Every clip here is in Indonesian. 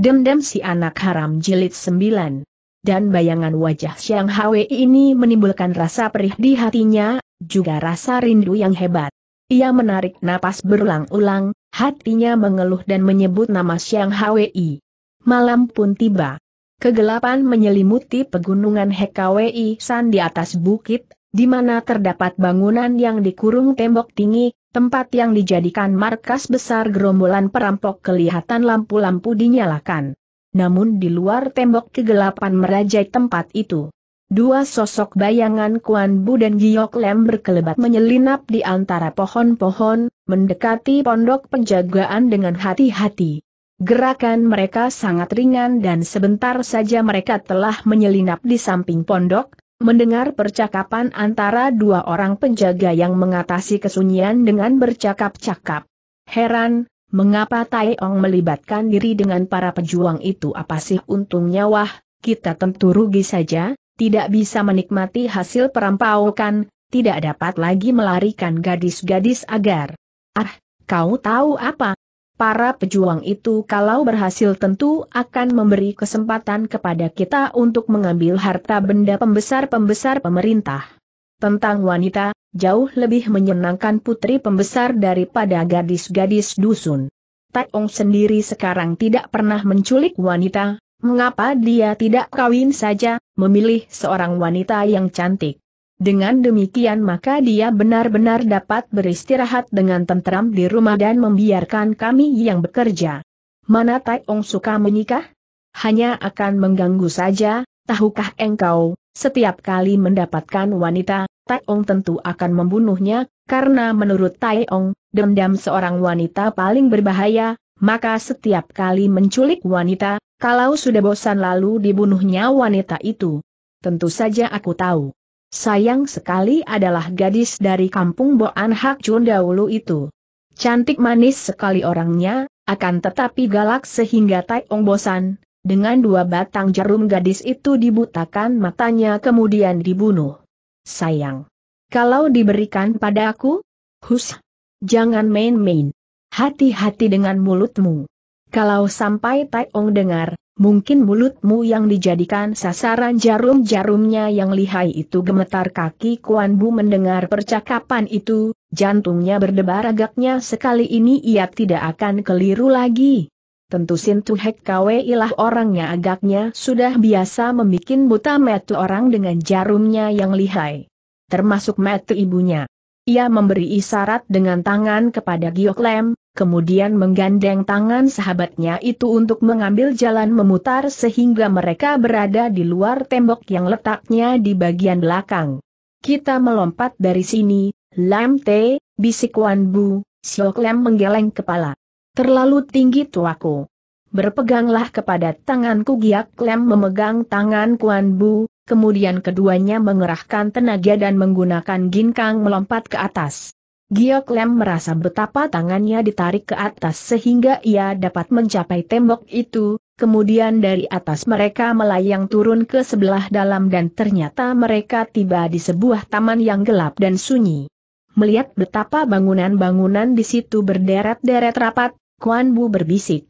Dendam si anak haram jilid 9. Dan bayangan wajah Siang Hwe ini menimbulkan rasa perih di hatinya, juga rasa rindu yang hebat. Ia menarik napas berulang-ulang, hatinya mengeluh dan menyebut nama Siang Hwe. Malam pun tiba. Kegelapan menyelimuti pegunungan Hekwi San di atas bukit, di mana terdapat bangunan yang dikurung tembok tinggi, Tempat yang dijadikan markas besar gerombolan perampok kelihatan lampu-lampu dinyalakan. Namun di luar tembok kegelapan merajai tempat itu. Dua sosok bayangan Kuan Bu dan Giok Lem berkelebat menyelinap di antara pohon-pohon, mendekati pondok penjagaan dengan hati-hati. Gerakan mereka sangat ringan dan sebentar saja mereka telah menyelinap di samping pondok, Mendengar percakapan antara dua orang penjaga yang mengatasi kesunyian dengan bercakap-cakap. Heran, mengapa Tai Ong melibatkan diri dengan para pejuang itu apa sih untungnya wah, kita tentu rugi saja, tidak bisa menikmati hasil perampaukan, tidak dapat lagi melarikan gadis-gadis agar. Ah, kau tahu apa? para pejuang itu kalau berhasil tentu akan memberi kesempatan kepada kita untuk mengambil harta benda pembesar-pembesar pemerintah. Tentang wanita, jauh lebih menyenangkan putri pembesar daripada gadis-gadis dusun. Taeong sendiri sekarang tidak pernah menculik wanita, mengapa dia tidak kawin saja, memilih seorang wanita yang cantik. Dengan demikian maka dia benar-benar dapat beristirahat dengan tentram di rumah dan membiarkan kami yang bekerja. Mana Tai Ong suka menikah? Hanya akan mengganggu saja, tahukah engkau, setiap kali mendapatkan wanita, Tai Ong tentu akan membunuhnya, karena menurut Tai Ong, dendam seorang wanita paling berbahaya, maka setiap kali menculik wanita, kalau sudah bosan lalu dibunuhnya wanita itu. Tentu saja aku tahu. Sayang sekali adalah gadis dari kampung Boan Hak Chun dahulu itu. Cantik manis sekali orangnya, akan tetapi galak sehingga Tai Ong bosan, dengan dua batang jarum gadis itu dibutakan matanya kemudian dibunuh. Sayang. Kalau diberikan pada aku? Hus. Jangan main-main. Hati-hati dengan mulutmu. Kalau sampai Tai Ong dengar, Mungkin mulutmu yang dijadikan sasaran jarum-jarumnya yang lihai itu gemetar kaki Kuan Bu mendengar percakapan itu, jantungnya berdebar agaknya sekali ini ia tidak akan keliru lagi. Tentu Sintu Hek Kwe ilah orangnya agaknya sudah biasa memikin buta metu orang dengan jarumnya yang lihai. Termasuk metu ibunya. Ia memberi isyarat dengan tangan kepada Giok Lem, kemudian menggandeng tangan sahabatnya itu untuk mengambil jalan memutar sehingga mereka berada di luar tembok yang letaknya di bagian belakang. Kita melompat dari sini, Lam Te, bisik Wan Bu, Siok Lem menggeleng kepala. Terlalu tinggi tuaku. Berpeganglah kepada tanganku Giok Lem memegang tangan Kuan Bu, kemudian keduanya mengerahkan tenaga dan menggunakan ginkang melompat ke atas. Giok Lem merasa betapa tangannya ditarik ke atas sehingga ia dapat mencapai tembok itu, kemudian dari atas mereka melayang turun ke sebelah dalam dan ternyata mereka tiba di sebuah taman yang gelap dan sunyi. Melihat betapa bangunan-bangunan di situ berderet-deret rapat, Kuan Bu berbisik.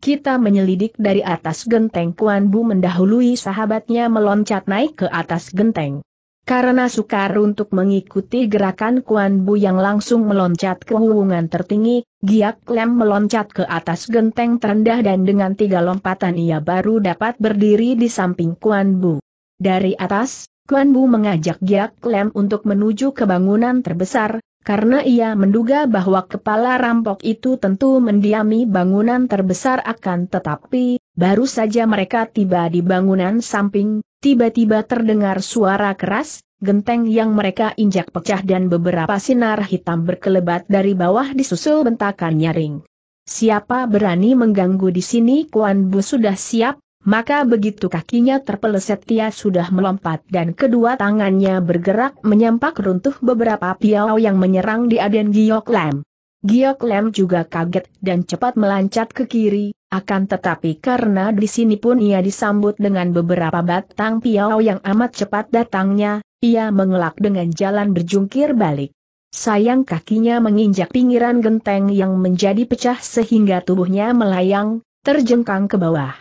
Kita menyelidik dari atas genteng Kuan Bu mendahului sahabatnya meloncat naik ke atas genteng. Karena sukar untuk mengikuti gerakan Kuan Bu yang langsung meloncat ke hubungan tertinggi, Giak Lem meloncat ke atas genteng terendah dan dengan tiga lompatan ia baru dapat berdiri di samping Kuan Bu. Dari atas, Guan Bu mengajak Giak Lem untuk menuju ke bangunan terbesar, karena ia menduga bahwa kepala rampok itu tentu mendiami bangunan terbesar akan tetapi, baru saja mereka tiba di bangunan samping, tiba-tiba terdengar suara keras, genteng yang mereka injak pecah dan beberapa sinar hitam berkelebat dari bawah disusul bentakan nyaring. Siapa berani mengganggu di sini Kuan Bu sudah siap, maka begitu kakinya terpeleset ia sudah melompat dan kedua tangannya bergerak menyampak runtuh beberapa piau yang menyerang di aden Giok Lam. Giok Lam juga kaget dan cepat melancat ke kiri, akan tetapi karena di sini pun ia disambut dengan beberapa batang piau yang amat cepat datangnya, ia mengelak dengan jalan berjungkir balik. Sayang kakinya menginjak pinggiran genteng yang menjadi pecah sehingga tubuhnya melayang, terjengkang ke bawah.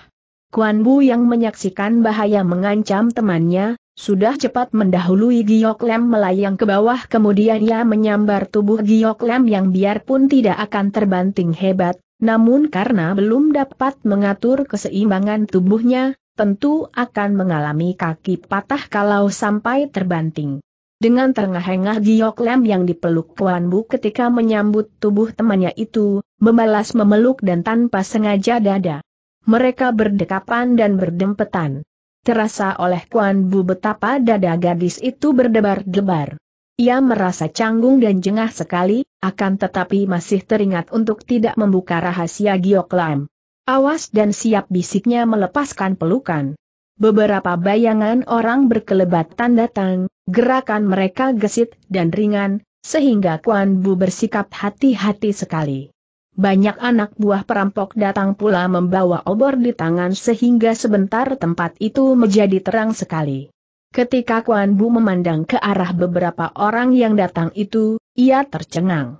Kuan Bu yang menyaksikan bahaya mengancam temannya, sudah cepat mendahului Giok Lem melayang ke bawah kemudian ia menyambar tubuh Giok Lem yang biarpun tidak akan terbanting hebat, namun karena belum dapat mengatur keseimbangan tubuhnya, tentu akan mengalami kaki patah kalau sampai terbanting. Dengan terengah-engah Giok Lem yang dipeluk Kuan Bu ketika menyambut tubuh temannya itu, membalas memeluk dan tanpa sengaja dada. Mereka berdekapan dan berdempetan. Terasa oleh Kuan Bu betapa dada gadis itu berdebar-debar. Ia merasa canggung dan jengah sekali, akan tetapi masih teringat untuk tidak membuka rahasia Giok Lam. Awas dan siap bisiknya melepaskan pelukan. Beberapa bayangan orang berkelebatan datang, gerakan mereka gesit dan ringan, sehingga Kuan Bu bersikap hati-hati sekali. Banyak anak buah perampok datang pula membawa obor di tangan sehingga sebentar tempat itu menjadi terang sekali. Ketika Kuan Bu memandang ke arah beberapa orang yang datang itu, ia tercengang.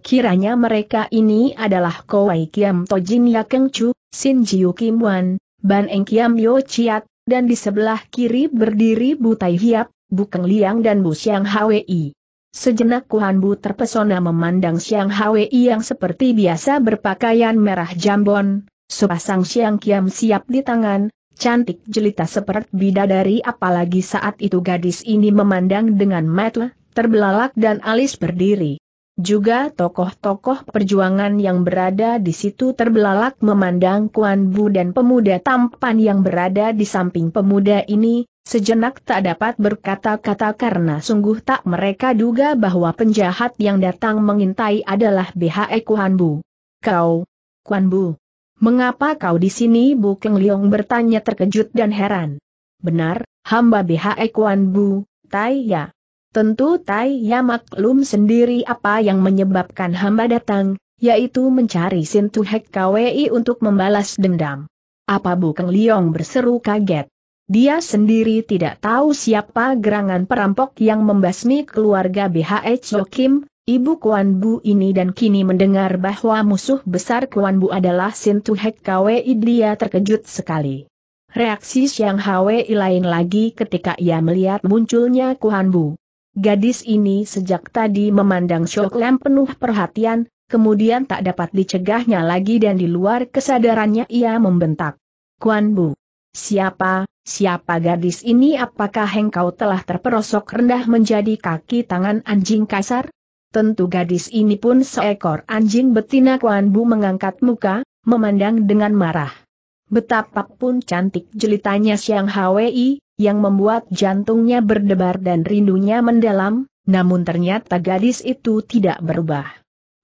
Kiranya mereka ini adalah Kowai Kiam Tojin Ya Keng Chu, Sin Jiu Kim Wan, Ban Eng Kiam Yo Chiat, dan di sebelah kiri berdiri Butai Hiap, Bukeng Liang dan Bu Siang Hwi. Sejenak Kuan Bu terpesona memandang Siang Hwi yang seperti biasa berpakaian merah jambon, sepasang Siang Kiam siap di tangan, cantik jelita seperti bidadari apalagi saat itu gadis ini memandang dengan mata, terbelalak dan alis berdiri. Juga tokoh-tokoh perjuangan yang berada di situ terbelalak memandang Kuan Bu dan pemuda tampan yang berada di samping pemuda ini, Sejenak tak dapat berkata-kata karena sungguh tak mereka duga bahwa penjahat yang datang mengintai adalah BHE Kuan Bu. Kau, Kuan Bu, mengapa kau di sini Bu Keng bertanya terkejut dan heran. Benar, hamba BHE Kuan Bu, Tai Ya. Tentu Tai Ya maklum sendiri apa yang menyebabkan hamba datang, yaitu mencari Hek KWI untuk membalas dendam. Apa Bu Keng berseru kaget. Dia sendiri tidak tahu siapa gerangan perampok yang membasmi keluarga Cho Kim, ibu Kuan Bu ini dan kini mendengar bahwa musuh besar Kuan Bu adalah Sintu Hek KWI dia terkejut sekali. Reaksi Siang Hwi lain lagi ketika ia melihat munculnya Kuan Bu. Gadis ini sejak tadi memandang Shok Lam penuh perhatian, kemudian tak dapat dicegahnya lagi dan di luar kesadarannya ia membentak. Kuan Bu. Siapa, siapa gadis ini apakah engkau telah terperosok rendah menjadi kaki tangan anjing kasar? Tentu gadis ini pun seekor anjing betina Kuan Bu mengangkat muka, memandang dengan marah. Betapapun cantik jelitanya Siang Hwi, yang membuat jantungnya berdebar dan rindunya mendalam, namun ternyata gadis itu tidak berubah.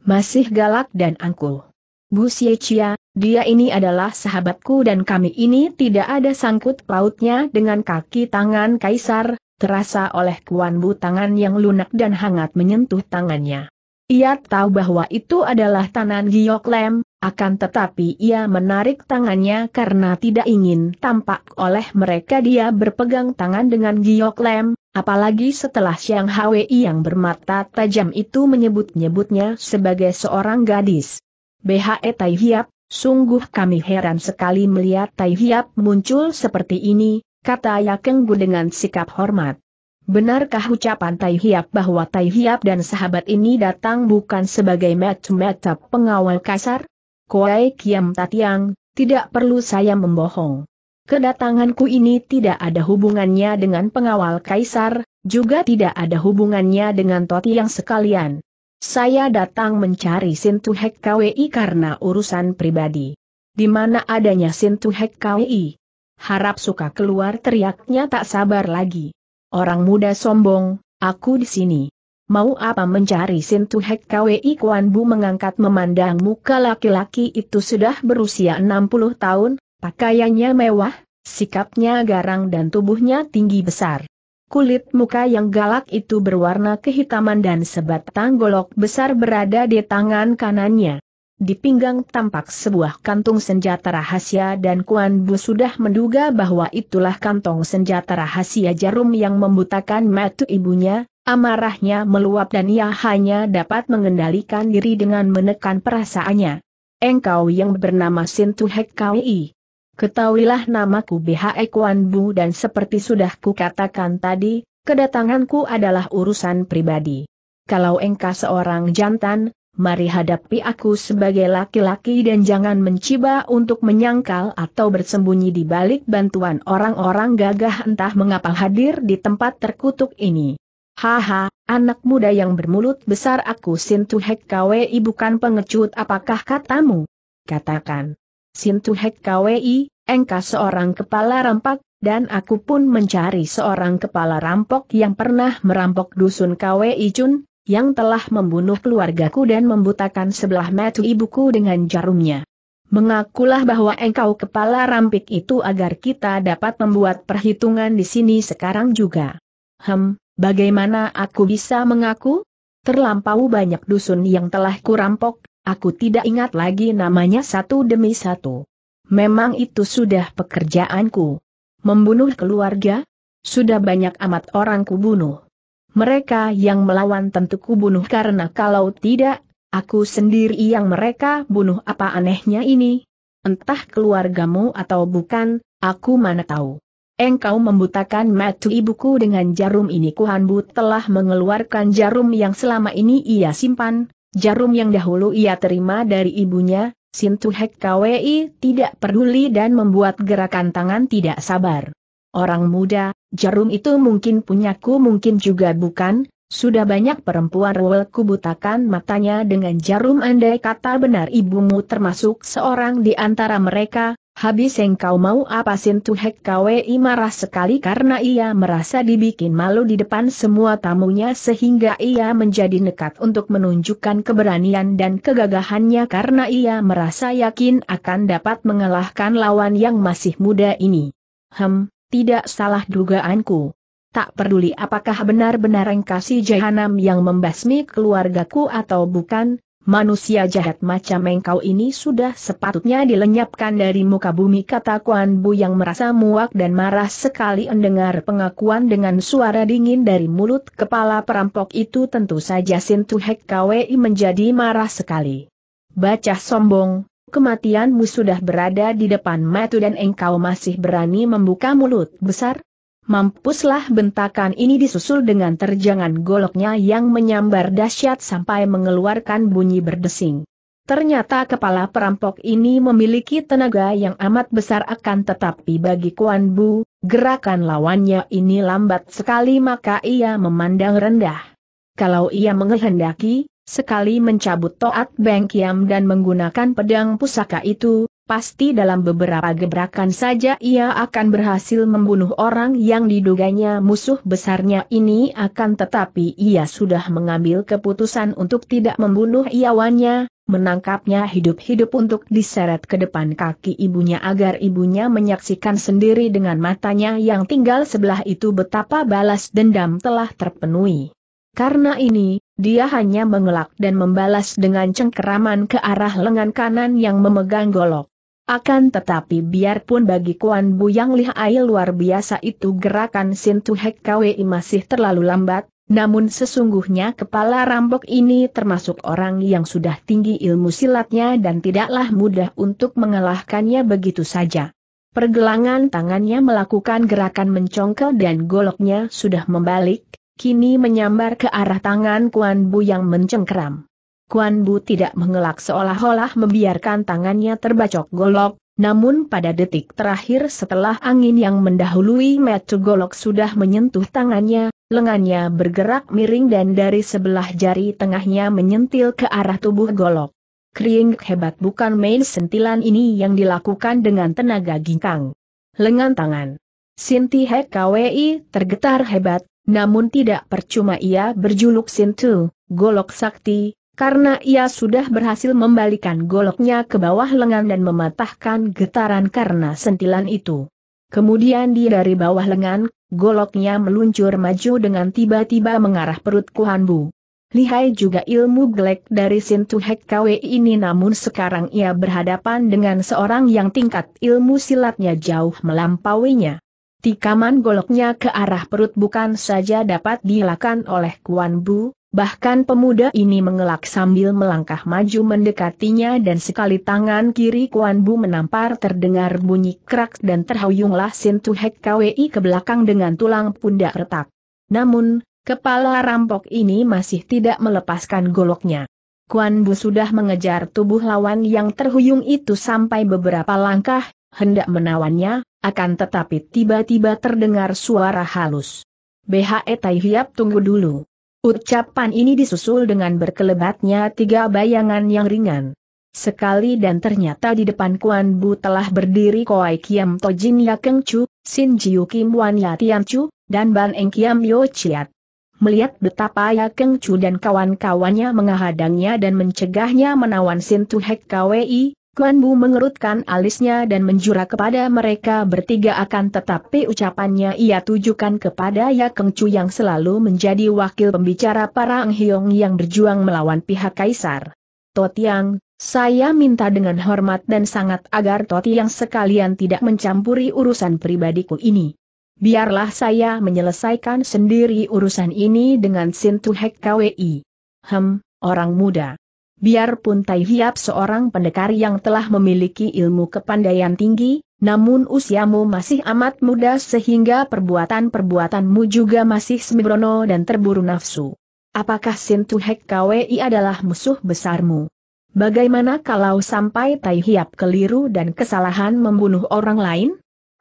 Masih galak dan angkuh. Bu Xie Chia, dia ini adalah sahabatku dan kami ini tidak ada sangkut pautnya dengan kaki tangan kaisar, terasa oleh Kuan Bu tangan yang lunak dan hangat menyentuh tangannya. Ia tahu bahwa itu adalah tangan Giok Lem, akan tetapi ia menarik tangannya karena tidak ingin tampak oleh mereka dia berpegang tangan dengan Giok Lem, apalagi setelah Siang Hwi yang bermata tajam itu menyebut-nyebutnya sebagai seorang gadis. BHE Tai Hiap, Sungguh kami heran sekali melihat Tai Hiap muncul seperti ini, kata Yakenggu dengan sikap hormat. Benarkah ucapan Tai Hiap bahwa Tai Hiap dan sahabat ini datang bukan sebagai mata-mata pengawal kasar? Kuai Kiam Tatiang, tidak perlu saya membohong. Kedatanganku ini tidak ada hubungannya dengan pengawal kaisar, juga tidak ada hubungannya dengan Toti yang sekalian. Saya datang mencari Hek KWI karena urusan pribadi. Di mana adanya Hek KWI? Harap suka keluar teriaknya tak sabar lagi. Orang muda sombong, aku di sini. Mau apa mencari Hek KWI Kuan Bu mengangkat memandang muka laki-laki itu sudah berusia 60 tahun, pakaiannya mewah, sikapnya garang dan tubuhnya tinggi besar. Kulit muka yang galak itu berwarna kehitaman dan sebatang golok besar berada di tangan kanannya. Di pinggang tampak sebuah kantung senjata rahasia dan Kuan Bu sudah menduga bahwa itulah kantong senjata rahasia jarum yang membutakan mata ibunya, amarahnya meluap dan ia hanya dapat mengendalikan diri dengan menekan perasaannya. Engkau yang bernama Sintuhek Kai, Ketahuilah namaku BHE Kuan Bu dan seperti sudah kukatakan tadi, kedatanganku adalah urusan pribadi. Kalau engkau seorang jantan, mari hadapi aku sebagai laki-laki dan jangan menciba untuk menyangkal atau bersembunyi di balik bantuan orang-orang gagah entah mengapa hadir di tempat terkutuk ini. Haha, anak muda yang bermulut besar aku Sintuhek KWI bukan pengecut apakah katamu? Katakan. Hek KWI, engkau seorang kepala rampak, dan aku pun mencari seorang kepala rampok yang pernah merampok dusun KWI Chun, yang telah membunuh keluargaku dan membutakan sebelah mata ibuku dengan jarumnya. Mengakulah bahwa engkau kepala rampik itu agar kita dapat membuat perhitungan di sini sekarang juga. Hem, bagaimana aku bisa mengaku? Terlampau banyak dusun yang telah kurampok, Aku tidak ingat lagi namanya satu demi satu. Memang itu sudah pekerjaanku. Membunuh keluarga? Sudah banyak amat orang kubunuh. Mereka yang melawan tentu kubunuh karena kalau tidak, aku sendiri yang mereka bunuh apa anehnya ini? Entah keluargamu atau bukan, aku mana tahu. Engkau membutakan mata ibuku dengan jarum ini Kuhanbu telah mengeluarkan jarum yang selama ini ia simpan, Jarum yang dahulu ia terima dari ibunya, Sintuhek KWI tidak peduli dan membuat gerakan tangan tidak sabar. Orang muda, jarum itu mungkin punyaku mungkin juga bukan, sudah banyak perempuan rewel kubutakan matanya dengan jarum andai kata benar ibumu termasuk seorang di antara mereka, Habis engkau mau apa hek KWI e marah sekali karena ia merasa dibikin malu di depan semua tamunya sehingga ia menjadi nekat untuk menunjukkan keberanian dan kegagahannya karena ia merasa yakin akan dapat mengalahkan lawan yang masih muda ini. Hem, tidak salah dugaanku. Tak peduli apakah benar-benar engkau si Jahanam yang membasmi keluargaku atau bukan, manusia jahat macam engkau ini sudah sepatutnya dilenyapkan dari muka bumi kata Kuan Bu yang merasa muak dan marah sekali mendengar pengakuan dengan suara dingin dari mulut kepala perampok itu tentu saja Sintuhek KWI menjadi marah sekali. Baca sombong, kematianmu sudah berada di depan mata dan engkau masih berani membuka mulut besar? Mampuslah bentakan ini disusul dengan terjangan goloknya yang menyambar dahsyat sampai mengeluarkan bunyi berdesing. Ternyata kepala perampok ini memiliki tenaga yang amat besar akan tetapi bagi Kuan Bu, gerakan lawannya ini lambat sekali maka ia memandang rendah. Kalau ia menghendaki, sekali mencabut toat Beng Kiam dan menggunakan pedang pusaka itu, pasti dalam beberapa gebrakan saja ia akan berhasil membunuh orang yang diduganya musuh besarnya ini akan tetapi ia sudah mengambil keputusan untuk tidak membunuh iawannya, menangkapnya hidup-hidup untuk diseret ke depan kaki ibunya agar ibunya menyaksikan sendiri dengan matanya yang tinggal sebelah itu betapa balas dendam telah terpenuhi. Karena ini, dia hanya mengelak dan membalas dengan cengkeraman ke arah lengan kanan yang memegang golok. Akan tetapi biarpun bagi Kuan Bu yang lihai luar biasa itu gerakan Hek KWI masih terlalu lambat, namun sesungguhnya kepala rambok ini termasuk orang yang sudah tinggi ilmu silatnya dan tidaklah mudah untuk mengalahkannya begitu saja. Pergelangan tangannya melakukan gerakan mencongkel dan goloknya sudah membalik, kini menyambar ke arah tangan Kuan Bu yang mencengkeram. Kuan Bu tidak mengelak seolah-olah membiarkan tangannya terbacok golok, namun pada detik terakhir setelah angin yang mendahului metu golok sudah menyentuh tangannya, lengannya bergerak miring dan dari sebelah jari tengahnya menyentil ke arah tubuh golok. Kering hebat bukan main sentilan ini yang dilakukan dengan tenaga ginkang. Lengan tangan. Sinti HKWI tergetar hebat, namun tidak percuma ia berjuluk Sintu, golok sakti, karena ia sudah berhasil membalikan goloknya ke bawah lengan dan mematahkan getaran karena sentilan itu. Kemudian dia dari bawah lengan, goloknya meluncur maju dengan tiba-tiba mengarah perut Kuan Bu. Lihai juga ilmu gelek dari Sintuhek Kwe ini namun sekarang ia berhadapan dengan seorang yang tingkat ilmu silatnya jauh melampauinya. Tikaman goloknya ke arah perut bukan saja dapat dilakukan oleh Kuan Bu, Bahkan pemuda ini mengelak sambil melangkah maju mendekatinya dan sekali tangan kiri Kuan Bu menampar terdengar bunyi krak dan terhuyunglah Sin Hek KWI ke belakang dengan tulang pundak retak. Namun, kepala rampok ini masih tidak melepaskan goloknya. Kuan Bu sudah mengejar tubuh lawan yang terhuyung itu sampai beberapa langkah, hendak menawannya, akan tetapi tiba-tiba terdengar suara halus. BHE Tai Hiap tunggu dulu. Ucapan ini disusul dengan berkelebatnya tiga bayangan yang ringan. Sekali dan ternyata di depan Kuan Bu telah berdiri Koai Kiam Tojin Ya Keng Chu, Sin Jiu Kim Wan Ya Tiam Chu, dan Ban Eng Kiam Yo Chiat. Melihat betapa Ya Keng Chu dan kawan-kawannya menghadangnya dan mencegahnya menawan Sin Hek KWI, Kuan Bu mengerutkan alisnya dan menjura kepada mereka bertiga akan tetapi ucapannya ia tujukan kepada Ya Keng Chu yang selalu menjadi wakil pembicara para Ang Hiong yang berjuang melawan pihak Kaisar. Totiang, saya minta dengan hormat dan sangat agar Totiang sekalian tidak mencampuri urusan pribadiku ini. Biarlah saya menyelesaikan sendiri urusan ini dengan Sintu Hek KWI. Hem, orang muda. Biarpun Tai Hiap seorang pendekar yang telah memiliki ilmu kepandaian tinggi, namun usiamu masih amat muda sehingga perbuatan-perbuatanmu juga masih sembrono dan terburu nafsu. Apakah Sintuhek KWI adalah musuh besarmu? Bagaimana kalau sampai Tai Hiap keliru dan kesalahan membunuh orang lain?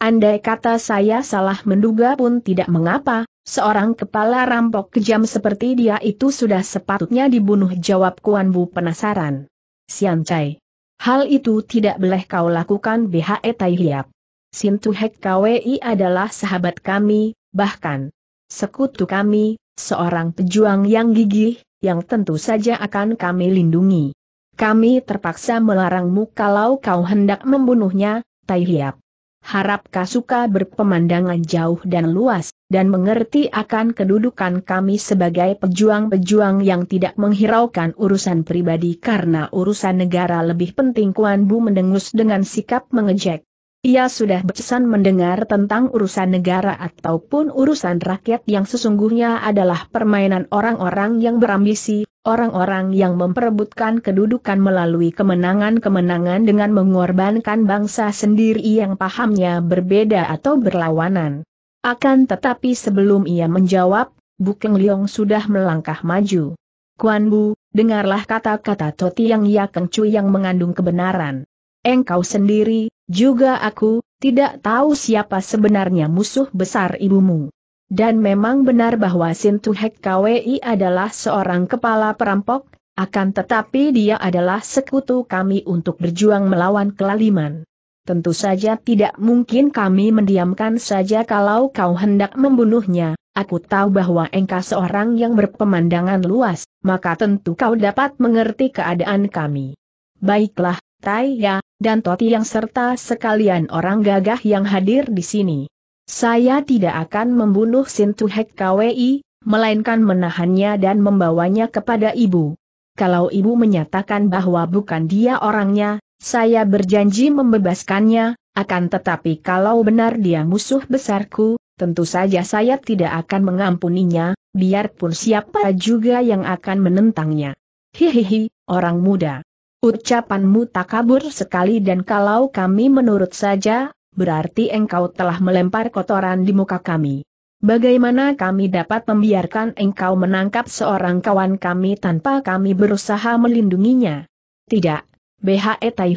Andai kata saya salah menduga pun tidak mengapa, seorang kepala rampok kejam seperti dia itu sudah sepatutnya dibunuh jawab Kuan Bu penasaran. Sian Cai. Hal itu tidak boleh kau lakukan BHE Tai Hiap. Sin Hek KWI adalah sahabat kami, bahkan sekutu kami, seorang pejuang yang gigih, yang tentu saja akan kami lindungi. Kami terpaksa melarangmu kalau kau hendak membunuhnya, Tai Hiap. Harap Kasuka berpemandangan jauh dan luas, dan mengerti akan kedudukan kami sebagai pejuang-pejuang yang tidak menghiraukan urusan pribadi karena urusan negara lebih penting Kuan Bu mendengus dengan sikap mengejek. Ia sudah berkesan mendengar tentang urusan negara ataupun urusan rakyat yang sesungguhnya adalah permainan orang-orang yang berambisi, Orang-orang yang memperebutkan kedudukan melalui kemenangan-kemenangan dengan mengorbankan bangsa sendiri yang pahamnya berbeda atau berlawanan. Akan tetapi sebelum ia menjawab, Bukeng Liong sudah melangkah maju. Kuan Bu, dengarlah kata-kata Toti yang ia ya kencu yang mengandung kebenaran. Engkau sendiri, juga aku, tidak tahu siapa sebenarnya musuh besar ibumu. Dan memang benar bahwa Sintuhek KWI adalah seorang kepala perampok, akan tetapi dia adalah sekutu kami untuk berjuang melawan kelaliman. Tentu saja tidak mungkin kami mendiamkan saja kalau kau hendak membunuhnya, aku tahu bahwa engkau seorang yang berpemandangan luas, maka tentu kau dapat mengerti keadaan kami. Baiklah, Taiya, dan Toti yang serta sekalian orang gagah yang hadir di sini. Saya tidak akan membunuh Sintuhek KWI, melainkan menahannya dan membawanya kepada ibu. Kalau ibu menyatakan bahwa bukan dia orangnya, saya berjanji membebaskannya, akan tetapi kalau benar dia musuh besarku, tentu saja saya tidak akan mengampuninya, biarpun siapa juga yang akan menentangnya. Hihihi, orang muda. Ucapanmu tak kabur sekali dan kalau kami menurut saja, berarti engkau telah melempar kotoran di muka kami. Bagaimana kami dapat membiarkan engkau menangkap seorang kawan kami tanpa kami berusaha melindunginya? Tidak, BHE Tai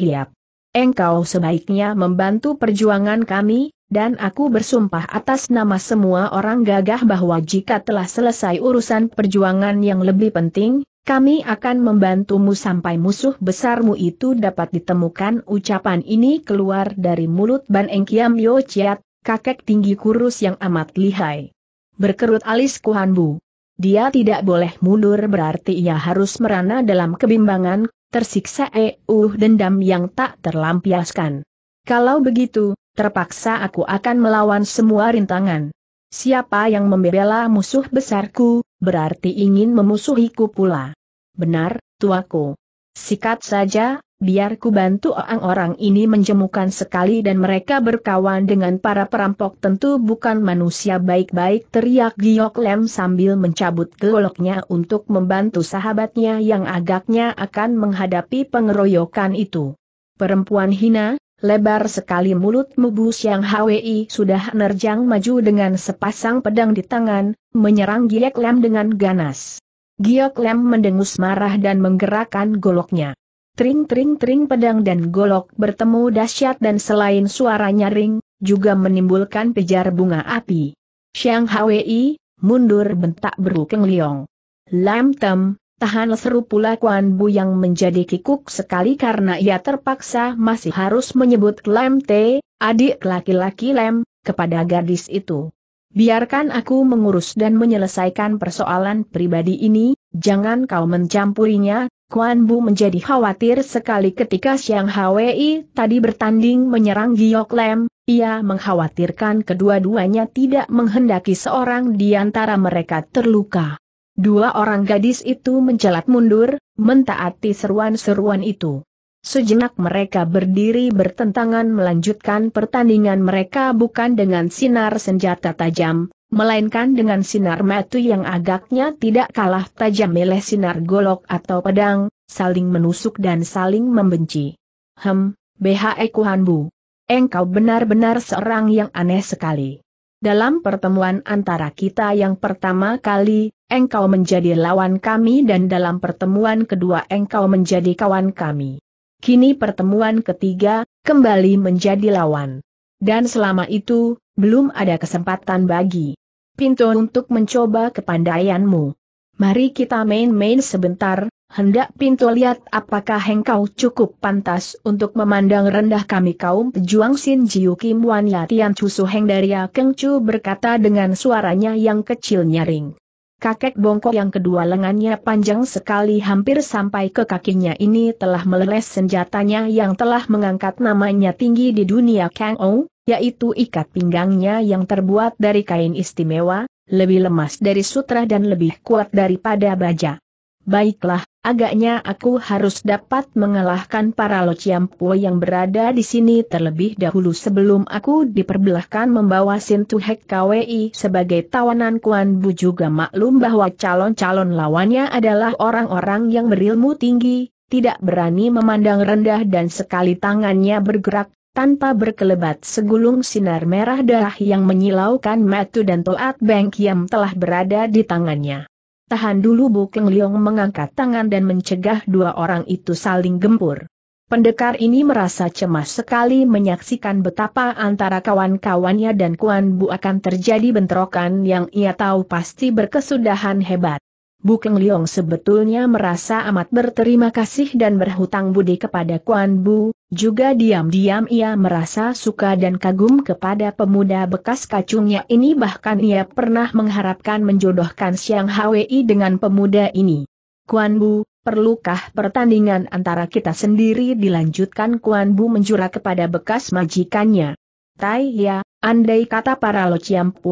Engkau sebaiknya membantu perjuangan kami, dan aku bersumpah atas nama semua orang gagah bahwa jika telah selesai urusan perjuangan yang lebih penting, kami akan membantumu sampai musuh besarmu itu dapat ditemukan. Ucapan ini keluar dari mulut Ban Eng Kiam Yo Chiat, kakek tinggi kurus yang amat lihai. Berkerut alis Kuan Bu. Dia tidak boleh mundur berarti ia harus merana dalam kebimbangan, tersiksa eh, uh dendam yang tak terlampiaskan. Kalau begitu, terpaksa aku akan melawan semua rintangan. Siapa yang membela musuh besarku, berarti ingin memusuhiku pula. Benar, tuaku. Sikat saja, biar ku bantu orang-orang ini menjemukan sekali dan mereka berkawan dengan para perampok tentu bukan manusia baik-baik teriak Giok Lem sambil mencabut goloknya untuk membantu sahabatnya yang agaknya akan menghadapi pengeroyokan itu. Perempuan hina, Lebar sekali mulut Mubus yang Hwi sudah nerjang maju dengan sepasang pedang di tangan, menyerang Giyok Lem dengan ganas. Giok Lem mendengus marah dan menggerakkan goloknya. Tring-tring-tring pedang dan golok bertemu dahsyat dan selain suara nyaring, juga menimbulkan pejar bunga api. Siang Hwi, mundur bentak berukeng liong. Lam Tem, Tahan seru pula Kuan Bu yang menjadi kikuk sekali karena ia terpaksa masih harus menyebut Lem T, adik laki-laki Lem, kepada gadis itu. Biarkan aku mengurus dan menyelesaikan persoalan pribadi ini, jangan kau mencampurinya. Kuan Bu menjadi khawatir sekali ketika Siang Hwi tadi bertanding menyerang Giok Lem, ia mengkhawatirkan kedua-duanya tidak menghendaki seorang di antara mereka terluka. Dua orang gadis itu mencelat mundur, mentaati seruan-seruan itu. Sejenak mereka berdiri bertentangan melanjutkan pertandingan mereka bukan dengan sinar senjata tajam, melainkan dengan sinar metu yang agaknya tidak kalah tajam oleh sinar golok atau pedang, saling menusuk dan saling membenci. Hem, BHE Kuhanbu. Engkau benar-benar seorang yang aneh sekali dalam pertemuan antara kita yang pertama kali, engkau menjadi lawan kami dan dalam pertemuan kedua engkau menjadi kawan kami. Kini pertemuan ketiga, kembali menjadi lawan. Dan selama itu, belum ada kesempatan bagi pintu untuk mencoba kepandaianmu. Mari kita main-main sebentar, hendak pintu lihat apakah hengkau cukup pantas untuk memandang rendah kami kaum pejuang Sin Jiu Kim Wan Ya Tian Chu Su Heng dari Ya Keng Chu berkata dengan suaranya yang kecil nyaring. Kakek bongkok yang kedua lengannya panjang sekali hampir sampai ke kakinya ini telah meleles senjatanya yang telah mengangkat namanya tinggi di dunia Kang Ou, yaitu ikat pinggangnya yang terbuat dari kain istimewa, lebih lemas dari sutra dan lebih kuat daripada baja. Baiklah, agaknya aku harus dapat mengalahkan para Lociampu yang berada di sini terlebih dahulu sebelum aku diperbelahkan membawa Sintuhek KWI sebagai tawanan Kuan Bu juga maklum bahwa calon-calon lawannya adalah orang-orang yang berilmu tinggi, tidak berani memandang rendah dan sekali tangannya bergerak, tanpa berkelebat segulung sinar merah darah yang menyilaukan Matu dan Toat Bank yang telah berada di tangannya. Tahan dulu Bu Keng Leong mengangkat tangan dan mencegah dua orang itu saling gempur. Pendekar ini merasa cemas sekali menyaksikan betapa antara kawan-kawannya dan Kuan Bu akan terjadi bentrokan yang ia tahu pasti berkesudahan hebat. Bukeng Liong sebetulnya merasa amat berterima kasih dan berhutang budi kepada Kuan Bu, juga diam-diam ia merasa suka dan kagum kepada pemuda bekas kacungnya ini bahkan ia pernah mengharapkan menjodohkan Siang Hwi dengan pemuda ini. Kuan Bu, perlukah pertandingan antara kita sendiri dilanjutkan Kuan Bu menjura kepada bekas majikannya? Tai ya, andai kata para Lo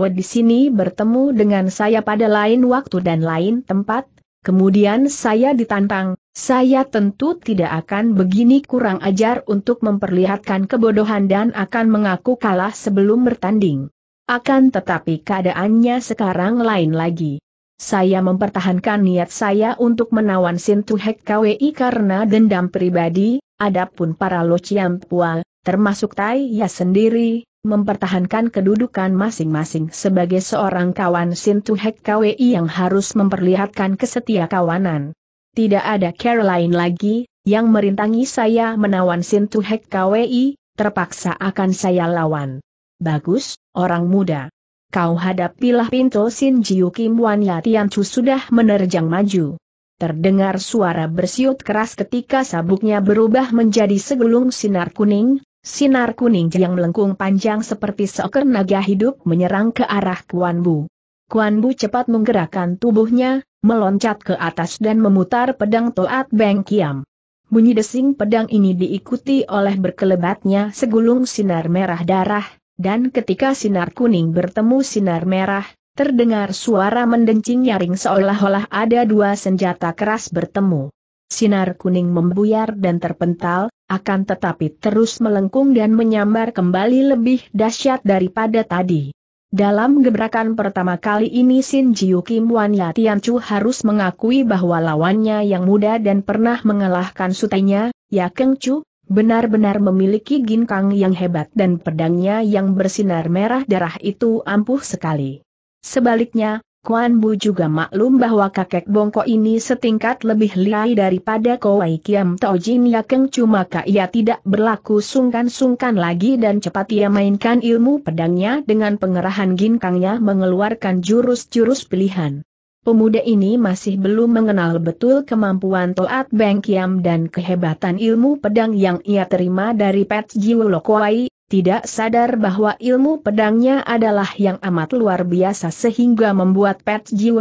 di sini bertemu dengan saya pada lain waktu dan lain tempat, kemudian saya ditantang, saya tentu tidak akan begini kurang ajar untuk memperlihatkan kebodohan dan akan mengaku kalah sebelum bertanding. Akan tetapi keadaannya sekarang lain lagi. Saya mempertahankan niat saya untuk menawan Sintuhek KWI karena dendam pribadi, adapun para Lociampua, termasuk Tai Ya sendiri, mempertahankan kedudukan masing-masing sebagai seorang kawan Hek KWI yang harus memperlihatkan kesetia kawanan. Tidak ada Caroline lagi, yang merintangi saya menawan Hek KWI, terpaksa akan saya lawan. Bagus, orang muda. Kau hadapilah pintu Sin Jiu Kim Wan Ya Tian Chu sudah menerjang maju. Terdengar suara bersiut keras ketika sabuknya berubah menjadi segelung sinar kuning, Sinar kuning yang melengkung panjang seperti seekor naga hidup menyerang ke arah Kuan Bu. Kuan Bu cepat menggerakkan tubuhnya, meloncat ke atas dan memutar pedang Toat Beng Kiam. Bunyi desing pedang ini diikuti oleh berkelebatnya segulung sinar merah darah, dan ketika sinar kuning bertemu sinar merah, terdengar suara mendencing nyaring seolah-olah ada dua senjata keras bertemu. Sinar kuning membuyar dan terpental, akan tetapi terus melengkung dan menyambar kembali lebih dahsyat daripada tadi. Dalam gebrakan pertama kali ini Sin Jiu Kim Wan Ya Chu harus mengakui bahwa lawannya yang muda dan pernah mengalahkan sutenya, Ya Keng Chu, benar-benar memiliki ginkang yang hebat dan pedangnya yang bersinar merah darah itu ampuh sekali. Sebaliknya, Kuan Bu juga maklum bahwa kakek bongko ini setingkat lebih liai daripada Kowai Kiam Tojin Yakeng cuma ia tidak berlaku sungkan-sungkan lagi dan cepat ia mainkan ilmu pedangnya dengan pengerahan ginkangnya mengeluarkan jurus-jurus pilihan. Pemuda ini masih belum mengenal betul kemampuan Toat Beng Kiam dan kehebatan ilmu pedang yang ia terima dari Pet Jiu Lokowai tidak sadar bahwa ilmu pedangnya adalah yang amat luar biasa sehingga membuat Pet Jiu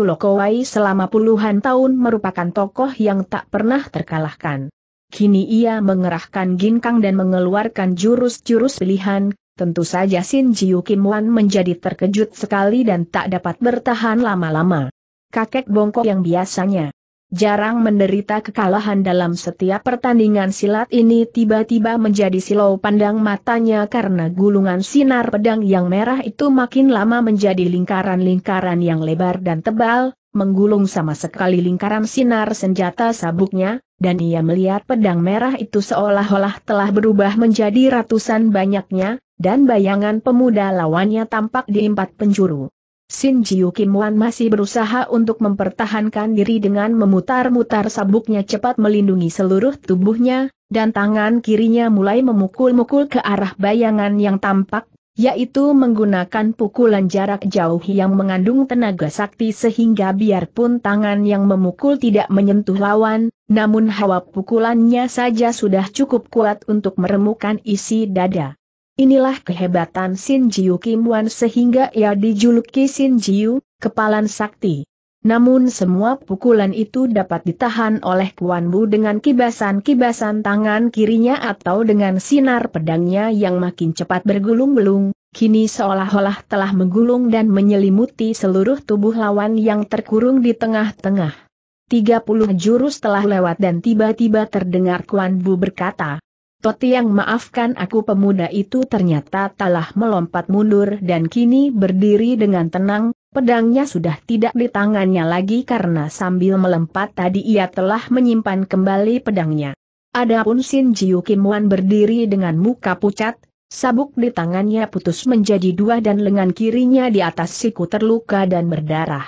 selama puluhan tahun merupakan tokoh yang tak pernah terkalahkan. Kini ia mengerahkan ginkang dan mengeluarkan jurus-jurus pilihan, tentu saja Sin Jiu Kim Wan menjadi terkejut sekali dan tak dapat bertahan lama-lama. Kakek bongkok yang biasanya jarang menderita kekalahan dalam setiap pertandingan silat ini tiba-tiba menjadi silau pandang matanya karena gulungan sinar pedang yang merah itu makin lama menjadi lingkaran-lingkaran yang lebar dan tebal, menggulung sama sekali lingkaran sinar senjata sabuknya, dan ia melihat pedang merah itu seolah-olah telah berubah menjadi ratusan banyaknya, dan bayangan pemuda lawannya tampak di empat penjuru. Sin Jiu Kim Wan masih berusaha untuk mempertahankan diri dengan memutar-mutar sabuknya cepat melindungi seluruh tubuhnya, dan tangan kirinya mulai memukul-mukul ke arah bayangan yang tampak, yaitu menggunakan pukulan jarak jauh yang mengandung tenaga sakti sehingga biarpun tangan yang memukul tidak menyentuh lawan, namun hawa pukulannya saja sudah cukup kuat untuk meremukan isi dada. Inilah kehebatan Sin Jiu Kim Wan sehingga ia dijuluki Sin Jiu, kepalan sakti. Namun semua pukulan itu dapat ditahan oleh Kuan Bu dengan kibasan-kibasan tangan kirinya atau dengan sinar pedangnya yang makin cepat bergulung-gulung, kini seolah-olah telah menggulung dan menyelimuti seluruh tubuh lawan yang terkurung di tengah-tengah. 30 jurus telah lewat dan tiba-tiba terdengar Kuan Bu berkata, yang maafkan aku pemuda itu ternyata telah melompat mundur dan kini berdiri dengan tenang, pedangnya sudah tidak di tangannya lagi karena sambil melempat tadi ia telah menyimpan kembali pedangnya. Adapun Sin Jiu Kim Wan berdiri dengan muka pucat, sabuk di tangannya putus menjadi dua dan lengan kirinya di atas siku terluka dan berdarah.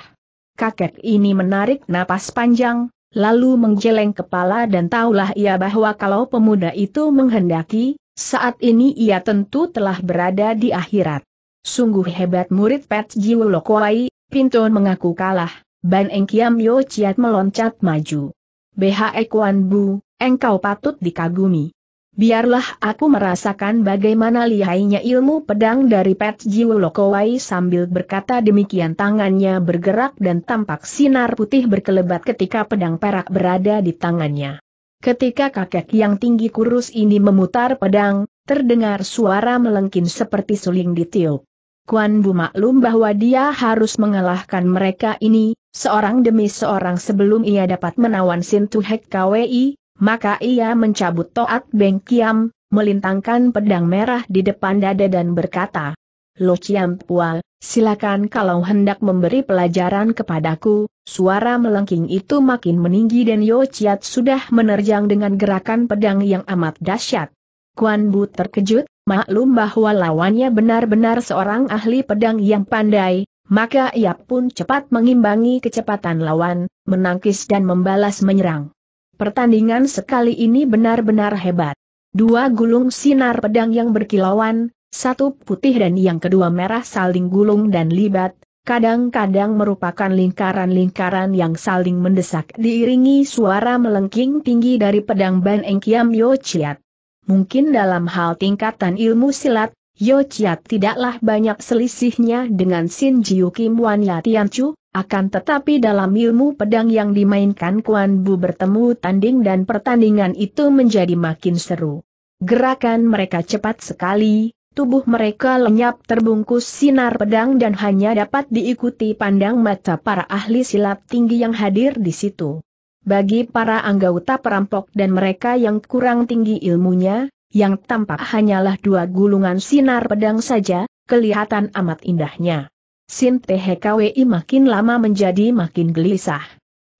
Kakek ini menarik napas panjang, lalu menggeleng kepala dan tahulah ia bahwa kalau pemuda itu menghendaki, saat ini ia tentu telah berada di akhirat. Sungguh hebat murid Pet Jiu Lokwai, Pinton mengaku kalah, Ban Eng Kiam Yo Chiat meloncat maju. BHE Kuan Bu, engkau patut dikagumi. Biarlah aku merasakan bagaimana lihainya ilmu pedang dari Pet Lokowai sambil berkata demikian tangannya bergerak dan tampak sinar putih berkelebat ketika pedang perak berada di tangannya. Ketika kakek yang tinggi kurus ini memutar pedang, terdengar suara melengking seperti suling di ditiup. Kuan Bu maklum bahwa dia harus mengalahkan mereka ini, seorang demi seorang sebelum ia dapat menawan Hek KWI, maka ia mencabut toat Beng Kiam, melintangkan pedang merah di depan dada dan berkata, Lo Chiam Pual, silakan kalau hendak memberi pelajaran kepadaku, suara melengking itu makin meninggi dan Yo Chiat sudah menerjang dengan gerakan pedang yang amat dahsyat. Kuan Bu terkejut, maklum bahwa lawannya benar-benar seorang ahli pedang yang pandai, maka ia pun cepat mengimbangi kecepatan lawan, menangkis dan membalas menyerang. Pertandingan sekali ini benar-benar hebat. Dua gulung sinar pedang yang berkilauan, satu putih dan yang kedua merah saling gulung dan libat, kadang-kadang merupakan lingkaran-lingkaran yang saling mendesak diiringi suara melengking tinggi dari pedang Ban Eng Kiam Yo Chiat. Mungkin dalam hal tingkatan ilmu silat, Yo Chiat tidaklah banyak selisihnya dengan Sin Jiu Kim Wan Ya Tian Chu, akan tetapi dalam ilmu pedang yang dimainkan Kuan Bu bertemu tanding dan pertandingan itu menjadi makin seru. Gerakan mereka cepat sekali, tubuh mereka lenyap terbungkus sinar pedang dan hanya dapat diikuti pandang mata para ahli silat tinggi yang hadir di situ. Bagi para anggota perampok dan mereka yang kurang tinggi ilmunya, yang tampak hanyalah dua gulungan sinar pedang saja, kelihatan amat indahnya. Sin THKWI makin lama menjadi makin gelisah.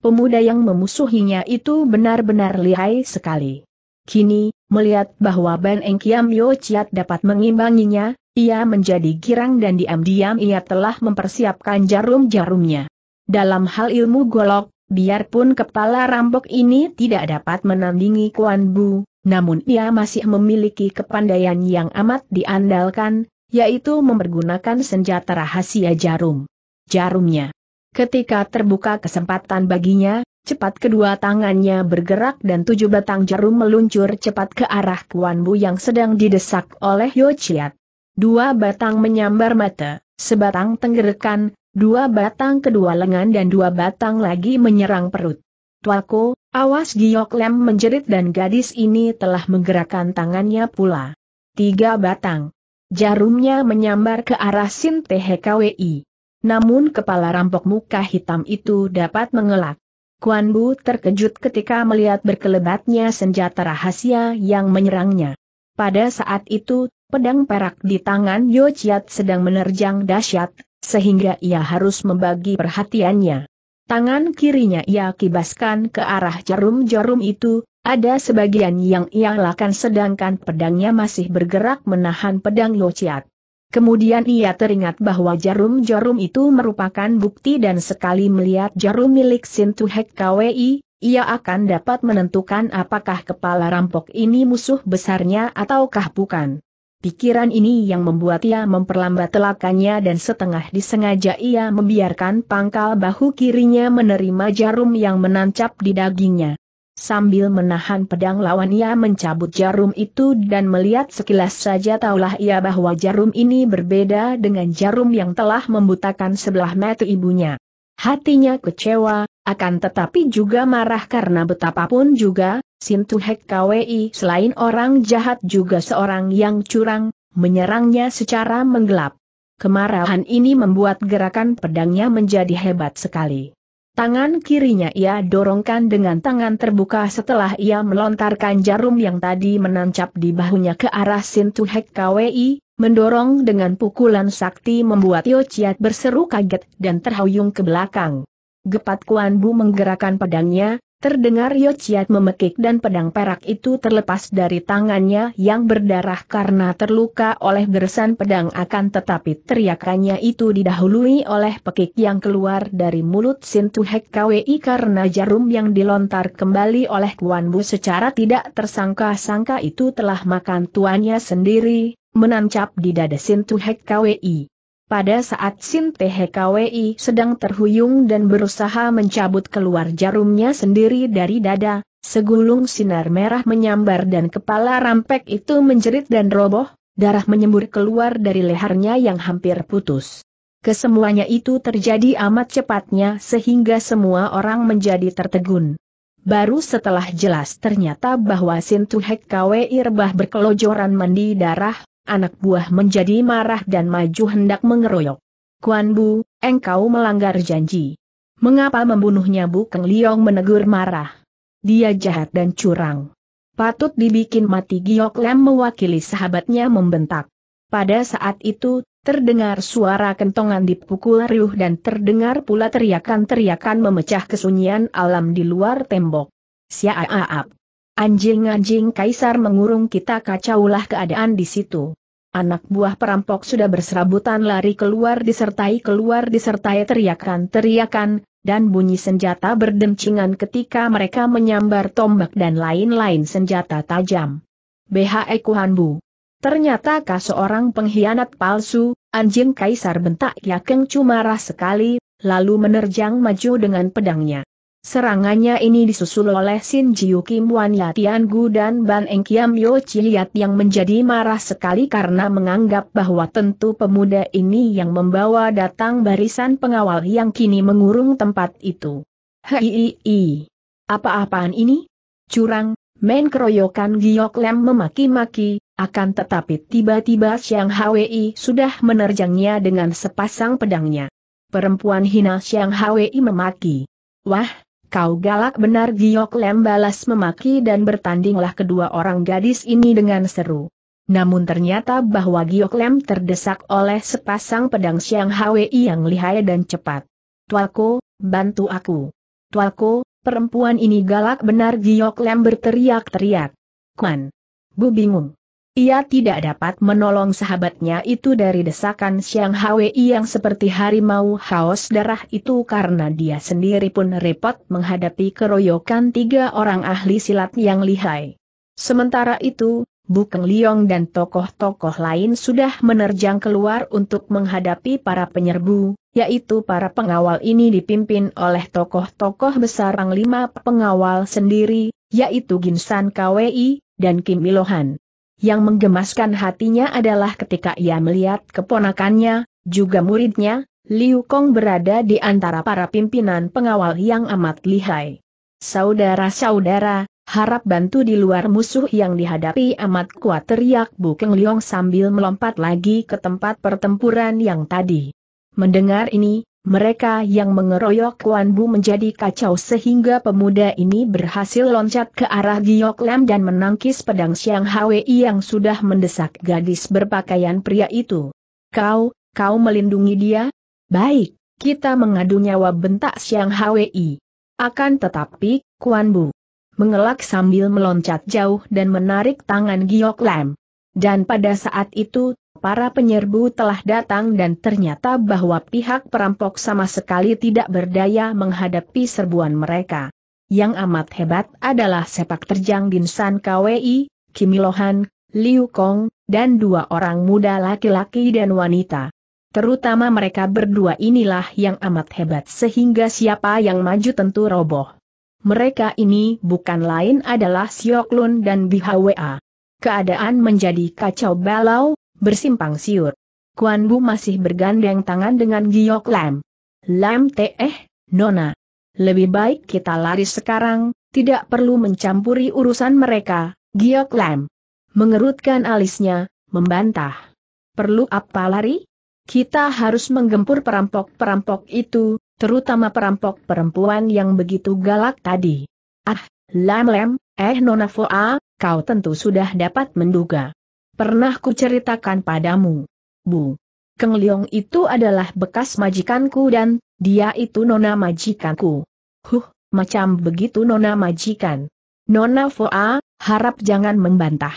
Pemuda yang memusuhinya itu benar-benar lihai sekali. Kini, melihat bahwa Ben Eng Kiam Yo Chiat dapat mengimbanginya, ia menjadi girang dan diam-diam ia telah mempersiapkan jarum-jarumnya. Dalam hal ilmu golok, biarpun kepala rambok ini tidak dapat menandingi Kuan Bu, namun ia masih memiliki kepandaian yang amat diandalkan, yaitu mempergunakan senjata rahasia jarum. Jarumnya. Ketika terbuka kesempatan baginya, cepat kedua tangannya bergerak dan tujuh batang jarum meluncur cepat ke arah Kuan Bu yang sedang didesak oleh Yo Chiat. Dua batang menyambar mata, sebatang tenggerekan, dua batang kedua lengan dan dua batang lagi menyerang perut. Tuaku, awas Giok Lem menjerit dan gadis ini telah menggerakkan tangannya pula. Tiga batang. Jarumnya menyambar ke arah Sin HKWI. Namun kepala rampok muka hitam itu dapat mengelak. Kuan Bu terkejut ketika melihat berkelebatnya senjata rahasia yang menyerangnya. Pada saat itu, pedang perak di tangan Yo sedang menerjang dahsyat, sehingga ia harus membagi perhatiannya. Tangan kirinya ia kibaskan ke arah jarum-jarum itu, ada sebagian yang ia lakukan sedangkan pedangnya masih bergerak menahan pedang Lociat. Kemudian ia teringat bahwa jarum-jarum itu merupakan bukti dan sekali melihat jarum milik Sintuhek KWI, ia akan dapat menentukan apakah kepala rampok ini musuh besarnya ataukah bukan. Pikiran ini yang membuat ia memperlambat telakannya dan setengah disengaja ia membiarkan pangkal bahu kirinya menerima jarum yang menancap di dagingnya. Sambil menahan pedang lawan ia mencabut jarum itu dan melihat sekilas saja taulah ia bahwa jarum ini berbeda dengan jarum yang telah membutakan sebelah mata ibunya. Hatinya kecewa, akan tetapi juga marah karena betapapun juga, Sintuhek KWI selain orang jahat juga seorang yang curang, menyerangnya secara menggelap. Kemarahan ini membuat gerakan pedangnya menjadi hebat sekali. Tangan kirinya ia dorongkan dengan tangan terbuka setelah ia melontarkan jarum yang tadi menancap di bahunya ke arah Sintuhek KWI, mendorong dengan pukulan sakti membuat Yociat berseru kaget dan terhuyung ke belakang. Gepat Kuan Bu menggerakkan pedangnya, terdengar Yociat memekik dan pedang perak itu terlepas dari tangannya yang berdarah karena terluka oleh gersan pedang akan tetapi teriakannya itu didahului oleh pekik yang keluar dari mulut Hek KWI karena jarum yang dilontar kembali oleh Kuan Bu secara tidak tersangka-sangka itu telah makan tuannya sendiri, menancap di dada Hek KWI. Pada saat Sin THKWI sedang terhuyung dan berusaha mencabut keluar jarumnya sendiri dari dada, segulung sinar merah menyambar dan kepala rampek itu menjerit dan roboh, darah menyembur keluar dari lehernya yang hampir putus. Kesemuanya itu terjadi amat cepatnya sehingga semua orang menjadi tertegun. Baru setelah jelas ternyata bahwa Sintuhek KWI rebah berkelojoran mandi darah, anak buah menjadi marah dan maju hendak mengeroyok. Kuan Bu, engkau melanggar janji. Mengapa membunuhnya Bukeng Liong menegur marah? Dia jahat dan curang. Patut dibikin mati Giok Lem mewakili sahabatnya membentak. Pada saat itu, terdengar suara kentongan dipukul riuh dan terdengar pula teriakan-teriakan memecah kesunyian alam di luar tembok. Siaaap. Anjing-anjing kaisar mengurung kita kacaulah keadaan di situ. Anak buah perampok sudah berserabutan lari keluar disertai keluar disertai teriakan-teriakan, dan bunyi senjata berdemcingan ketika mereka menyambar tombak dan lain-lain senjata tajam. BHE Kuhanbu. Ternyata kah seorang pengkhianat palsu, anjing kaisar bentak Yakeng cuma rah sekali, lalu menerjang maju dengan pedangnya. Serangannya ini disusul oleh Sin Jiu Kim Wan Latian Gu dan Ban Eng Kiam Yo yang menjadi marah sekali karena menganggap bahwa tentu pemuda ini yang membawa datang barisan pengawal yang kini mengurung tempat itu. Hei, apa-apaan ini? Curang, main keroyokan Giok Lem memaki-maki, akan tetapi tiba-tiba Xiang Hwi sudah menerjangnya dengan sepasang pedangnya. Perempuan hina Xiang Hwi memaki. Wah, Kau galak benar Giok Lem balas memaki dan bertandinglah kedua orang gadis ini dengan seru. Namun ternyata bahwa Giok Lem terdesak oleh sepasang pedang Siang Hwi yang lihai dan cepat. Tualko, bantu aku. Tualko, perempuan ini galak benar Giok Lem berteriak-teriak. Kuan. Bu bingung. Ia tidak dapat menolong sahabatnya itu dari desakan Siang Hwei yang seperti harimau haus darah itu karena dia sendiri pun repot menghadapi keroyokan tiga orang ahli silat yang lihai. Sementara itu, Bukeng Liong dan tokoh-tokoh lain sudah menerjang keluar untuk menghadapi para penyerbu, yaitu para pengawal ini dipimpin oleh tokoh-tokoh besar Panglima Pengawal sendiri, yaitu Ginsan Kwi, dan Kim Ilohan. Yang menggemaskan hatinya adalah ketika ia melihat keponakannya, juga muridnya, Liu Kong berada di antara para pimpinan pengawal yang amat lihai. Saudara-saudara, harap bantu di luar musuh yang dihadapi amat kuat teriak Bukeng Liong sambil melompat lagi ke tempat pertempuran yang tadi. Mendengar ini, mereka yang mengeroyok Kuan Bu menjadi kacau sehingga pemuda ini berhasil loncat ke arah Giok Lam dan menangkis pedang Siang Hwi yang sudah mendesak gadis berpakaian pria itu. Kau, kau melindungi dia? Baik, kita mengadu nyawa bentak Siang Hwi. Akan tetapi, Kuan Bu mengelak sambil meloncat jauh dan menarik tangan Giok Lam. Dan pada saat itu, para penyerbu telah datang dan ternyata bahwa pihak perampok sama sekali tidak berdaya menghadapi serbuan mereka. Yang amat hebat adalah sepak terjang Dinsan KWI, Kimilohan, Liu Kong, dan dua orang muda laki-laki dan wanita. Terutama mereka berdua inilah yang amat hebat sehingga siapa yang maju tentu roboh. Mereka ini bukan lain adalah Siok Lun dan Bihawa. Keadaan menjadi kacau balau, bersimpang siur. Kuan Bu masih bergandeng tangan dengan Giok Lam. Lam teh, eh, Nona. Lebih baik kita lari sekarang, tidak perlu mencampuri urusan mereka, Giok Lam. Mengerutkan alisnya, membantah. Perlu apa lari? Kita harus menggempur perampok-perampok itu, terutama perampok perempuan yang begitu galak tadi. Ah, Lam Lam, eh Nona Foa, kau tentu sudah dapat menduga. Pernah kuceritakan padamu. Bu. Keng Leong itu adalah bekas majikanku dan, dia itu nona majikanku. Huh, macam begitu nona majikan. Nona Foa, harap jangan membantah.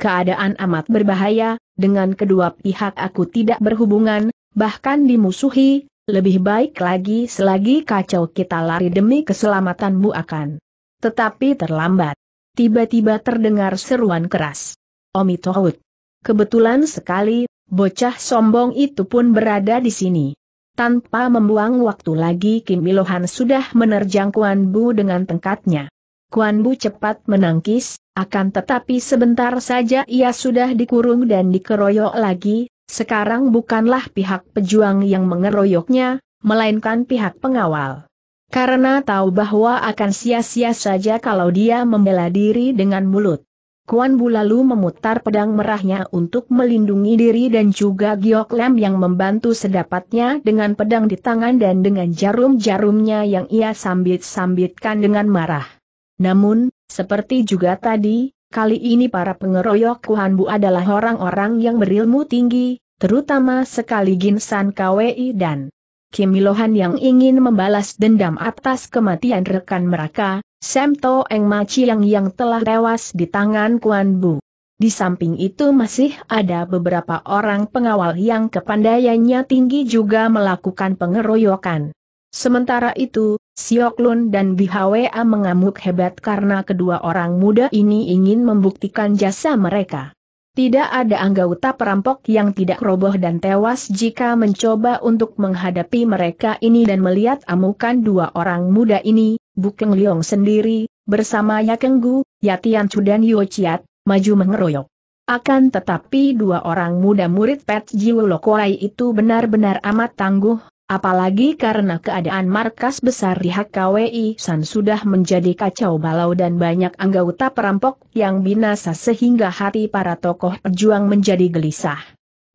Keadaan amat berbahaya, dengan kedua pihak aku tidak berhubungan, bahkan dimusuhi, lebih baik lagi selagi kacau kita lari demi keselamatanmu akan. Tetapi terlambat tiba-tiba terdengar seruan keras. Omi Tohut. Kebetulan sekali, bocah sombong itu pun berada di sini. Tanpa membuang waktu lagi Kim Ilohan sudah menerjang Kuan Bu dengan tengkatnya. Kuan Bu cepat menangkis, akan tetapi sebentar saja ia sudah dikurung dan dikeroyok lagi, sekarang bukanlah pihak pejuang yang mengeroyoknya, melainkan pihak pengawal. Karena tahu bahwa akan sia-sia saja kalau dia membela diri dengan mulut. Kuan Bu lalu memutar pedang merahnya untuk melindungi diri dan juga Giok Lem yang membantu sedapatnya dengan pedang di tangan dan dengan jarum-jarumnya yang ia sambit-sambitkan dengan marah. Namun, seperti juga tadi, kali ini para pengeroyok Kuan Bu adalah orang-orang yang berilmu tinggi, terutama sekali Ginsan Kwei dan Kim Ilohan yang ingin membalas dendam atas kematian rekan mereka, Sam To Eng Ma Chiang yang telah tewas di tangan Kuan Bu. Di samping itu masih ada beberapa orang pengawal yang kepandaiannya tinggi juga melakukan pengeroyokan. Sementara itu, Siok Lun dan Bi BHWA mengamuk hebat karena kedua orang muda ini ingin membuktikan jasa mereka. Tidak ada anggota perampok yang tidak roboh dan tewas jika mencoba untuk menghadapi mereka ini dan melihat amukan dua orang muda ini, Bukeng Liong sendiri, bersama Yakeng Gu, Yatian Chu dan Yo Chiat, maju mengeroyok. Akan tetapi dua orang muda murid Pet Jiu Lokoai itu benar-benar amat tangguh, Apalagi karena keadaan markas besar di HKWI San sudah menjadi kacau balau dan banyak anggota perampok yang binasa sehingga hati para tokoh pejuang menjadi gelisah.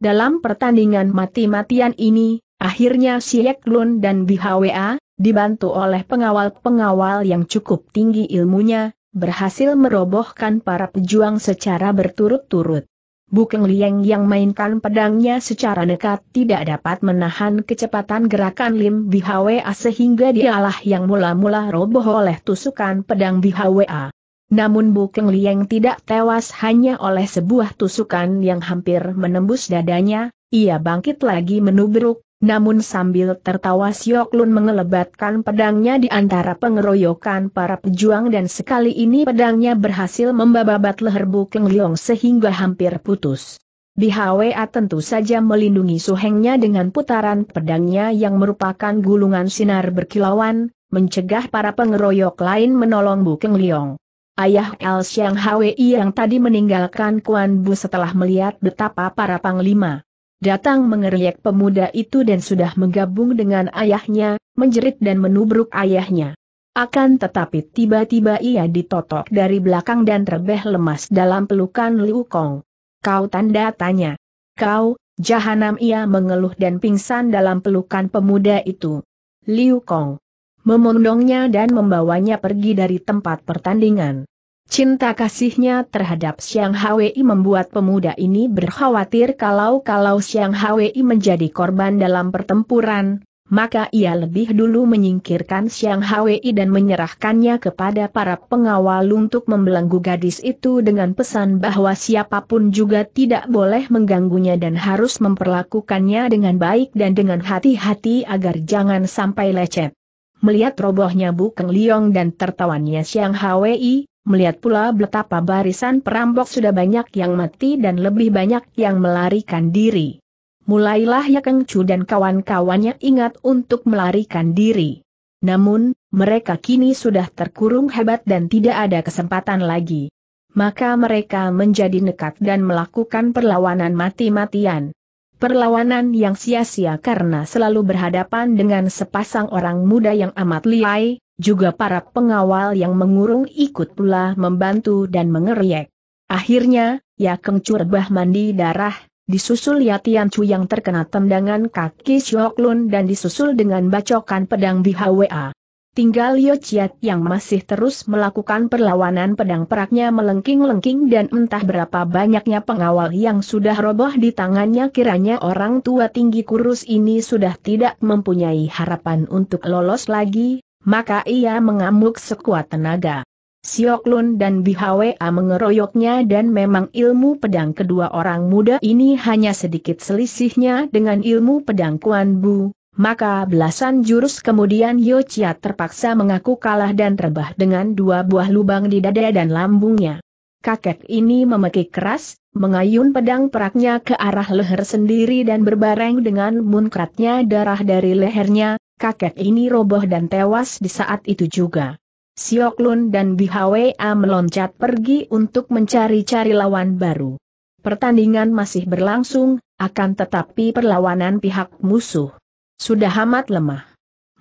Dalam pertandingan mati-matian ini, akhirnya Siek Lun dan BHWA, dibantu oleh pengawal-pengawal yang cukup tinggi ilmunya, berhasil merobohkan para pejuang secara berturut-turut. Bukeng Liang yang mainkan pedangnya secara nekat tidak dapat menahan kecepatan gerakan Lim Bihwa sehingga dialah yang mula-mula roboh oleh tusukan pedang Bihwa. Namun Bukeng Liang tidak tewas hanya oleh sebuah tusukan yang hampir menembus dadanya, ia bangkit lagi menubruk, namun sambil tertawa Siok Lun mengelebatkan pedangnya di antara pengeroyokan para pejuang dan sekali ini pedangnya berhasil membabat leher Bu Bukeng Liong sehingga hampir putus. Di HWA tentu saja melindungi suhengnya dengan putaran pedangnya yang merupakan gulungan sinar berkilauan, mencegah para pengeroyok lain menolong Bu Bukeng Liong. Ayah El Xiang HWI yang tadi meninggalkan Kuan Bu setelah melihat betapa para panglima Datang mengeriak pemuda itu dan sudah menggabung dengan ayahnya, menjerit dan menubruk ayahnya. Akan tetapi tiba-tiba ia ditotok dari belakang dan terbeh lemas dalam pelukan Liu Kong. Kau tanda tanya. Kau, jahanam ia mengeluh dan pingsan dalam pelukan pemuda itu. Liu Kong memondongnya dan membawanya pergi dari tempat pertandingan. Cinta kasihnya terhadap Siang Hwi membuat pemuda ini berkhawatir kalau-kalau Siang Hwi menjadi korban dalam pertempuran, maka ia lebih dulu menyingkirkan Siang Hwi dan menyerahkannya kepada para pengawal untuk membelenggu gadis itu dengan pesan bahwa siapapun juga tidak boleh mengganggunya dan harus memperlakukannya dengan baik dan dengan hati-hati agar jangan sampai lecet. Melihat robohnya Bukeng Liong dan tertawannya Siang Hwi, melihat pula betapa barisan perampok sudah banyak yang mati dan lebih banyak yang melarikan diri. Mulailah Yakeng Chu dan kawan-kawannya ingat untuk melarikan diri. Namun, mereka kini sudah terkurung hebat dan tidak ada kesempatan lagi. Maka mereka menjadi nekat dan melakukan perlawanan mati-matian. Perlawanan yang sia-sia karena selalu berhadapan dengan sepasang orang muda yang amat liai, juga para pengawal yang mengurung ikut pula membantu dan mengeriak. Akhirnya, Ya kencur Curbah mandi darah, disusul Ya Tian Chu yang terkena tendangan kaki Siok Lun dan disusul dengan bacokan pedang HWA. Tinggal Yo Chiat yang masih terus melakukan perlawanan pedang peraknya melengking-lengking dan entah berapa banyaknya pengawal yang sudah roboh di tangannya kiranya orang tua tinggi kurus ini sudah tidak mempunyai harapan untuk lolos lagi, maka ia mengamuk sekuat tenaga. Sioklun dan Bihwa mengeroyoknya dan memang ilmu pedang kedua orang muda ini hanya sedikit selisihnya dengan ilmu pedang Kuan Bu, maka belasan jurus kemudian Yochia terpaksa mengaku kalah dan rebah dengan dua buah lubang di dada dan lambungnya. Kakek ini memekik keras, mengayun pedang peraknya ke arah leher sendiri dan berbareng dengan munkratnya darah dari lehernya, kakek ini roboh dan tewas di saat itu juga. Siok Lun dan BHWA meloncat pergi untuk mencari-cari lawan baru. Pertandingan masih berlangsung, akan tetapi perlawanan pihak musuh sudah amat lemah.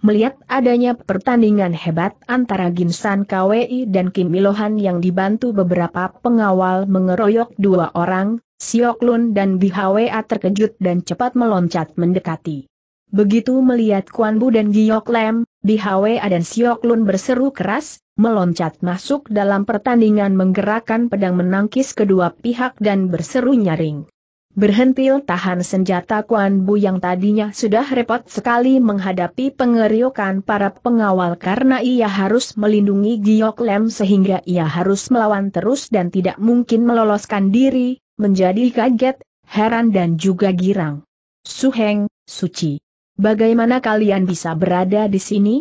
Melihat adanya pertandingan hebat antara Ginsan KWI dan Kim Ilohan yang dibantu beberapa pengawal mengeroyok dua orang, Siok Lun dan BHWA terkejut dan cepat meloncat mendekati. Begitu melihat Kuan Bu dan Giok Lem, Bihawea dan Siok Lun berseru keras, meloncat masuk dalam pertandingan menggerakkan pedang menangkis kedua pihak dan berseru nyaring. Berhentil tahan senjata Kuan Bu yang tadinya sudah repot sekali menghadapi pengeriokan para pengawal karena ia harus melindungi Giok Lem sehingga ia harus melawan terus dan tidak mungkin meloloskan diri, menjadi kaget, heran dan juga girang. Suheng, suci. Bagaimana kalian bisa berada di sini?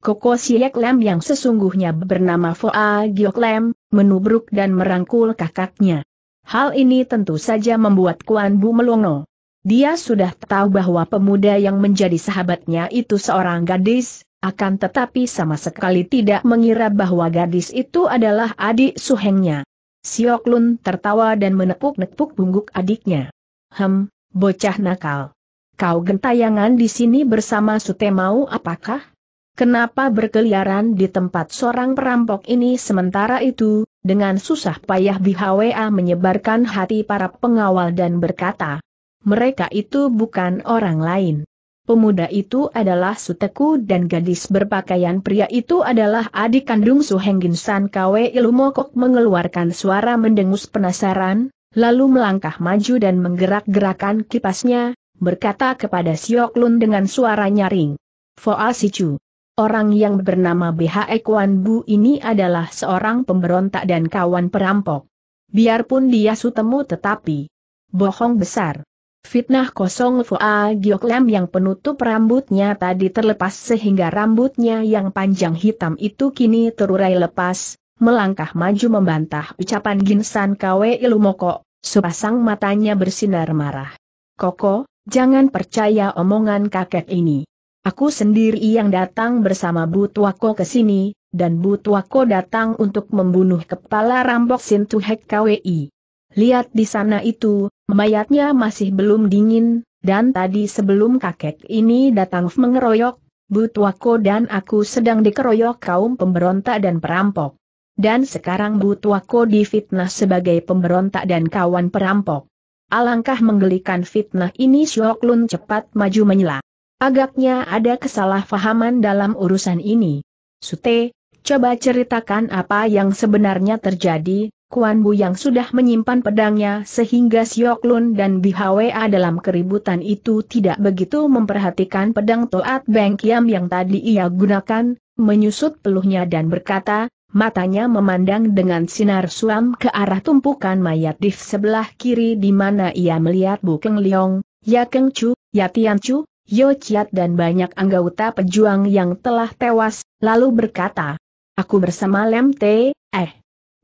Koko Siek Lem yang sesungguhnya bernama Foa Giok Lem, menubruk dan merangkul kakaknya. Hal ini tentu saja membuat Kuan Bu melongo. Dia sudah tahu bahwa pemuda yang menjadi sahabatnya itu seorang gadis, akan tetapi sama sekali tidak mengira bahwa gadis itu adalah adik suhengnya. Siok Lun tertawa dan menepuk-nepuk bungguk adiknya. Hem, bocah nakal. Kau gentayangan di sini bersama Sute mau apakah? Kenapa berkeliaran di tempat seorang perampok ini sementara itu, dengan susah payah BHWA menyebarkan hati para pengawal dan berkata, mereka itu bukan orang lain. Pemuda itu adalah Suteku dan gadis berpakaian pria itu adalah adik kandung Suhenggin San Kwe Ilumokok mengeluarkan suara mendengus penasaran, lalu melangkah maju dan menggerak-gerakan kipasnya, berkata kepada Siok Lun dengan suara nyaring. Foa Sicu. Orang yang bernama BHE Kwan Bu ini adalah seorang pemberontak dan kawan perampok. Biarpun dia sutemu tetapi bohong besar. Fitnah kosong Foa Giok Lam yang penutup rambutnya tadi terlepas sehingga rambutnya yang panjang hitam itu kini terurai lepas, melangkah maju membantah ucapan Ginsan Kwe Ilumoko, sepasang matanya bersinar marah. Koko, Jangan percaya omongan kakek ini. Aku sendiri yang datang bersama Butuako ke sini, dan Butuako datang untuk membunuh kepala rampok Sintuhek KWI. Lihat di sana itu, mayatnya masih belum dingin, dan tadi sebelum kakek ini datang mengeroyok, Butuako dan aku sedang dikeroyok kaum pemberontak dan perampok. Dan sekarang Butuako difitnah sebagai pemberontak dan kawan perampok. Alangkah menggelikan fitnah ini Syok Lun cepat maju menyela. Agaknya ada kesalahpahaman dalam urusan ini. Sute, coba ceritakan apa yang sebenarnya terjadi, Kuan Bu yang sudah menyimpan pedangnya sehingga Syok Lun dan BHWA dalam keributan itu tidak begitu memperhatikan pedang Toat Beng Kiam yang tadi ia gunakan, menyusut peluhnya dan berkata, matanya memandang dengan sinar suam ke arah tumpukan mayat di sebelah kiri di mana ia melihat Bukeng Liong, Ya Keng Chu, Ya Tian Chu, Yo Chiat dan banyak anggota pejuang yang telah tewas, lalu berkata, Aku bersama Lem Te, eh.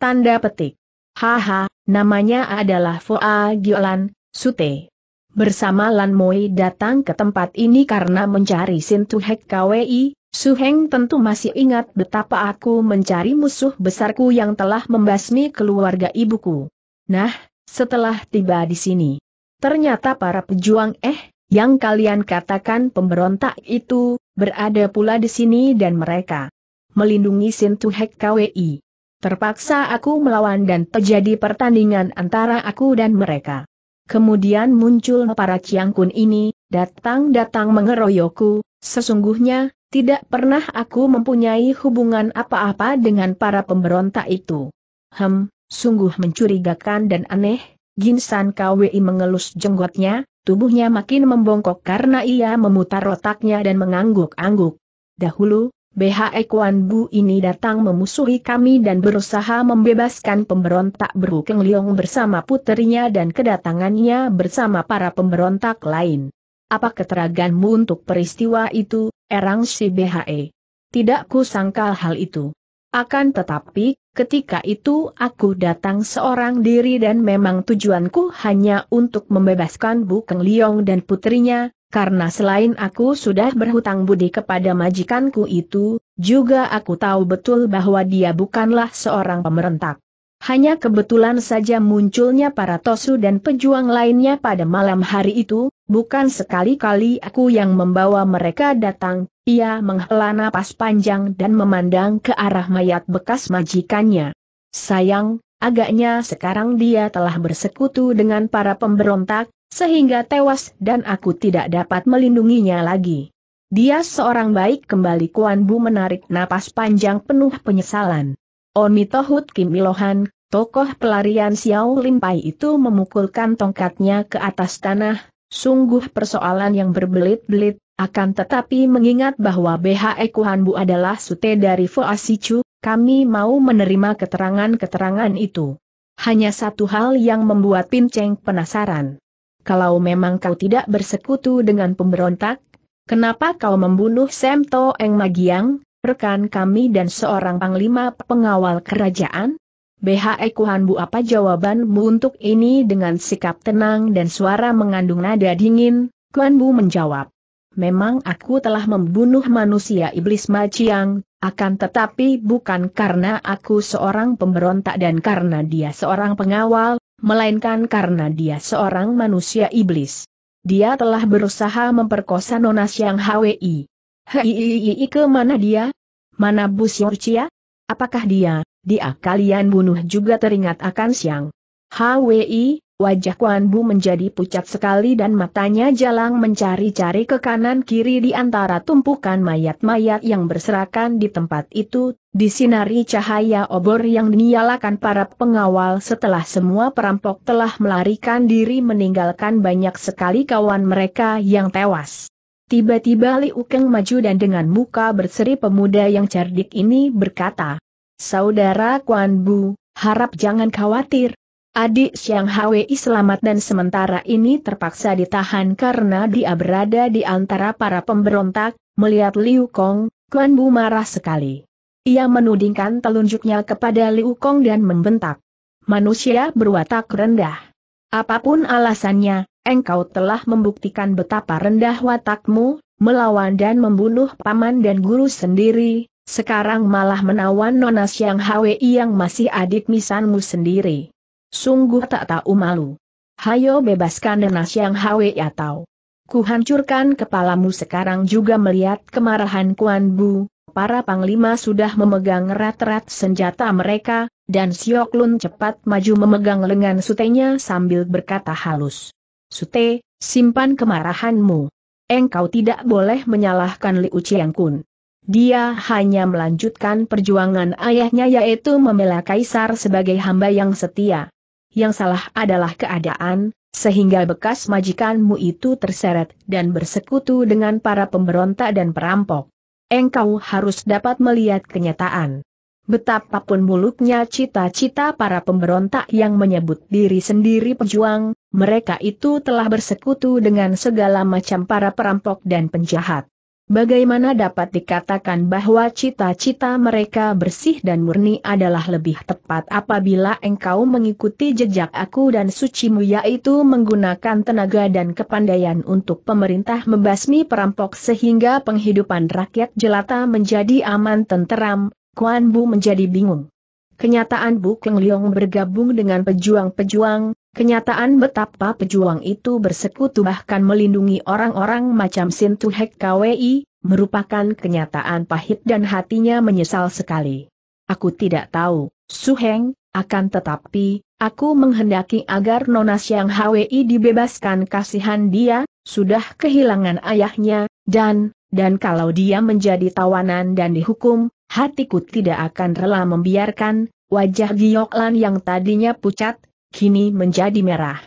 Tanda petik. Haha, namanya adalah Foa Giolan, Sute. Bersama Lan Moi datang ke tempat ini karena mencari Sintuhek KWI, Su tentu masih ingat betapa aku mencari musuh besarku yang telah membasmi keluarga ibuku. Nah, setelah tiba di sini, ternyata para pejuang eh, yang kalian katakan pemberontak itu, berada pula di sini dan mereka melindungi Sintuhek KWI. Terpaksa aku melawan dan terjadi pertandingan antara aku dan mereka. Kemudian muncul para Ciangkun ini, datang-datang mengeroyokku, sesungguhnya, tidak pernah aku mempunyai hubungan apa-apa dengan para pemberontak itu. Hem, sungguh mencurigakan dan aneh, Ginsan KWI mengelus jenggotnya, tubuhnya makin membongkok karena ia memutar otaknya dan mengangguk-angguk. Dahulu, BHE Kwan Bu ini datang memusuhi kami dan berusaha membebaskan pemberontak Berukeng Liong bersama puterinya dan kedatangannya bersama para pemberontak lain. Apa keteraganmu untuk peristiwa itu, erang si BHE. Tidak ku sangkal hal itu. Akan tetapi, ketika itu aku datang seorang diri dan memang tujuanku hanya untuk membebaskan Bukeng Liong dan putrinya, karena selain aku sudah berhutang budi kepada majikanku itu, juga aku tahu betul bahwa dia bukanlah seorang pemerintah. Hanya kebetulan saja munculnya para tosu dan pejuang lainnya pada malam hari itu, bukan sekali-kali aku yang membawa mereka datang, ia menghela napas panjang dan memandang ke arah mayat bekas majikannya. Sayang, agaknya sekarang dia telah bersekutu dengan para pemberontak, sehingga tewas dan aku tidak dapat melindunginya lagi. Dia seorang baik kembali Kuan Bu menarik napas panjang penuh penyesalan. Onitohut Kim Ilohan, tokoh pelarian Xiao Limpai itu memukulkan tongkatnya ke atas tanah, sungguh persoalan yang berbelit-belit, akan tetapi mengingat bahwa BHE Kuhanbu adalah sute dari Foasicu, kami mau menerima keterangan-keterangan itu. Hanya satu hal yang membuat Pinceng penasaran. Kalau memang kau tidak bersekutu dengan pemberontak, kenapa kau membunuh Sem Toeng Magiang, rekan kami dan seorang panglima pengawal kerajaan? BHE Kuhan Bu apa jawabanmu untuk ini dengan sikap tenang dan suara mengandung nada dingin, Kuan Bu menjawab. Memang aku telah membunuh manusia iblis Maciang, akan tetapi bukan karena aku seorang pemberontak dan karena dia seorang pengawal, melainkan karena dia seorang manusia iblis. Dia telah berusaha memperkosa Nonas yang HWI. Hei ke mana dia? Mana Bus Yorcia? Apakah dia, dia kalian bunuh juga teringat akan siang? HWI, wajah Kuan Bu menjadi pucat sekali dan matanya jalang mencari-cari ke kanan-kiri di antara tumpukan mayat-mayat yang berserakan di tempat itu, di sinari cahaya obor yang dinyalakan para pengawal setelah semua perampok telah melarikan diri meninggalkan banyak sekali kawan mereka yang tewas. Tiba-tiba Liukeng Ukeng maju dan dengan muka berseri pemuda yang cerdik ini berkata, Saudara Kuan Bu, harap jangan khawatir. Adik Siang Hwi selamat dan sementara ini terpaksa ditahan karena dia berada di antara para pemberontak, melihat Liu Kong, Kuan Bu marah sekali. Ia menudingkan telunjuknya kepada Liu Kong dan membentak. Manusia berwatak rendah. Apapun alasannya, engkau telah membuktikan betapa rendah watakmu, melawan dan membunuh paman dan guru sendiri, sekarang malah menawan Nona Siang Hwi yang masih adik misanmu sendiri. Sungguh tak tahu malu. Hayo bebaskan Nona Siang Hwi atau ya kuhancurkan kepalamu sekarang juga melihat kemarahan Kuan Bu, para panglima sudah memegang erat-erat senjata mereka, dan Siok Lun cepat maju memegang lengan sutenya sambil berkata halus. Sute, simpan kemarahanmu. Engkau tidak boleh menyalahkan Liu Qiangkun. Dia hanya melanjutkan perjuangan ayahnya yaitu membela Kaisar sebagai hamba yang setia. Yang salah adalah keadaan, sehingga bekas majikanmu itu terseret dan bersekutu dengan para pemberontak dan perampok. Engkau harus dapat melihat kenyataan. Betapapun muluknya cita-cita para pemberontak yang menyebut diri sendiri pejuang, mereka itu telah bersekutu dengan segala macam para perampok dan penjahat. Bagaimana dapat dikatakan bahwa cita-cita mereka bersih dan murni adalah lebih tepat apabila engkau mengikuti jejak aku dan sucimu yaitu menggunakan tenaga dan kepandaian untuk pemerintah membasmi perampok sehingga penghidupan rakyat jelata menjadi aman tenteram, Kuan Bu menjadi bingung. Kenyataan Bu Keng Leong bergabung dengan pejuang-pejuang, Kenyataan betapa pejuang itu bersekutu bahkan melindungi orang-orang macam Sintuhek KWI, merupakan kenyataan pahit dan hatinya menyesal sekali. Aku tidak tahu, Suheng, akan tetapi, aku menghendaki agar Nona Siang HWI dibebaskan kasihan dia, sudah kehilangan ayahnya, dan, dan kalau dia menjadi tawanan dan dihukum, hatiku tidak akan rela membiarkan, wajah Gioklan yang tadinya pucat, kini menjadi merah.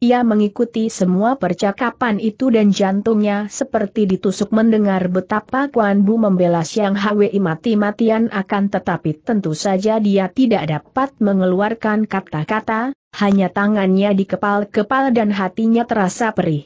Ia mengikuti semua percakapan itu dan jantungnya seperti ditusuk mendengar betapa Kuan Bu membela Siang Hwi mati-matian akan tetapi tentu saja dia tidak dapat mengeluarkan kata-kata, hanya tangannya dikepal-kepal dan hatinya terasa perih.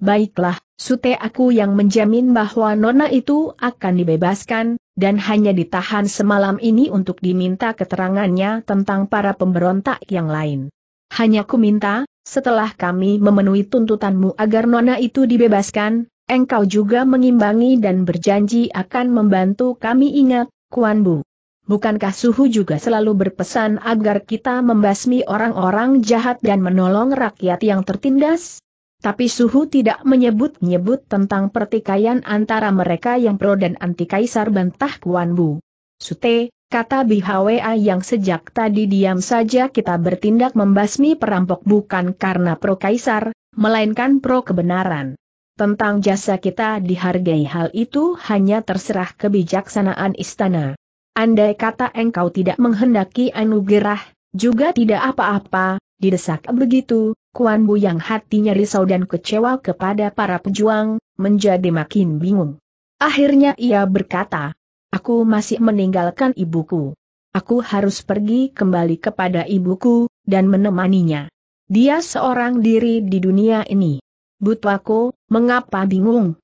Baiklah, sute aku yang menjamin bahwa nona itu akan dibebaskan, dan hanya ditahan semalam ini untuk diminta keterangannya tentang para pemberontak yang lain. Hanya ku minta, setelah kami memenuhi tuntutanmu agar nona itu dibebaskan, engkau juga mengimbangi dan berjanji akan membantu kami ingat, Kuan Bu. Bukankah Suhu juga selalu berpesan agar kita membasmi orang-orang jahat dan menolong rakyat yang tertindas? Tapi Suhu tidak menyebut-nyebut tentang pertikaian antara mereka yang pro dan anti kaisar bantah Kuan Bu. Sute, Kata Bihwa yang sejak tadi diam saja kita bertindak membasmi perampok bukan karena pro kaisar, melainkan pro kebenaran. Tentang jasa kita dihargai hal itu hanya terserah kebijaksanaan istana. Andai kata engkau tidak menghendaki anugerah, juga tidak apa-apa, didesak begitu, Kuan Bu yang hatinya risau dan kecewa kepada para pejuang, menjadi makin bingung. Akhirnya ia berkata, Aku masih meninggalkan ibuku. Aku harus pergi kembali kepada ibuku, dan menemaninya. Dia seorang diri di dunia ini. Butwako, mengapa bingung?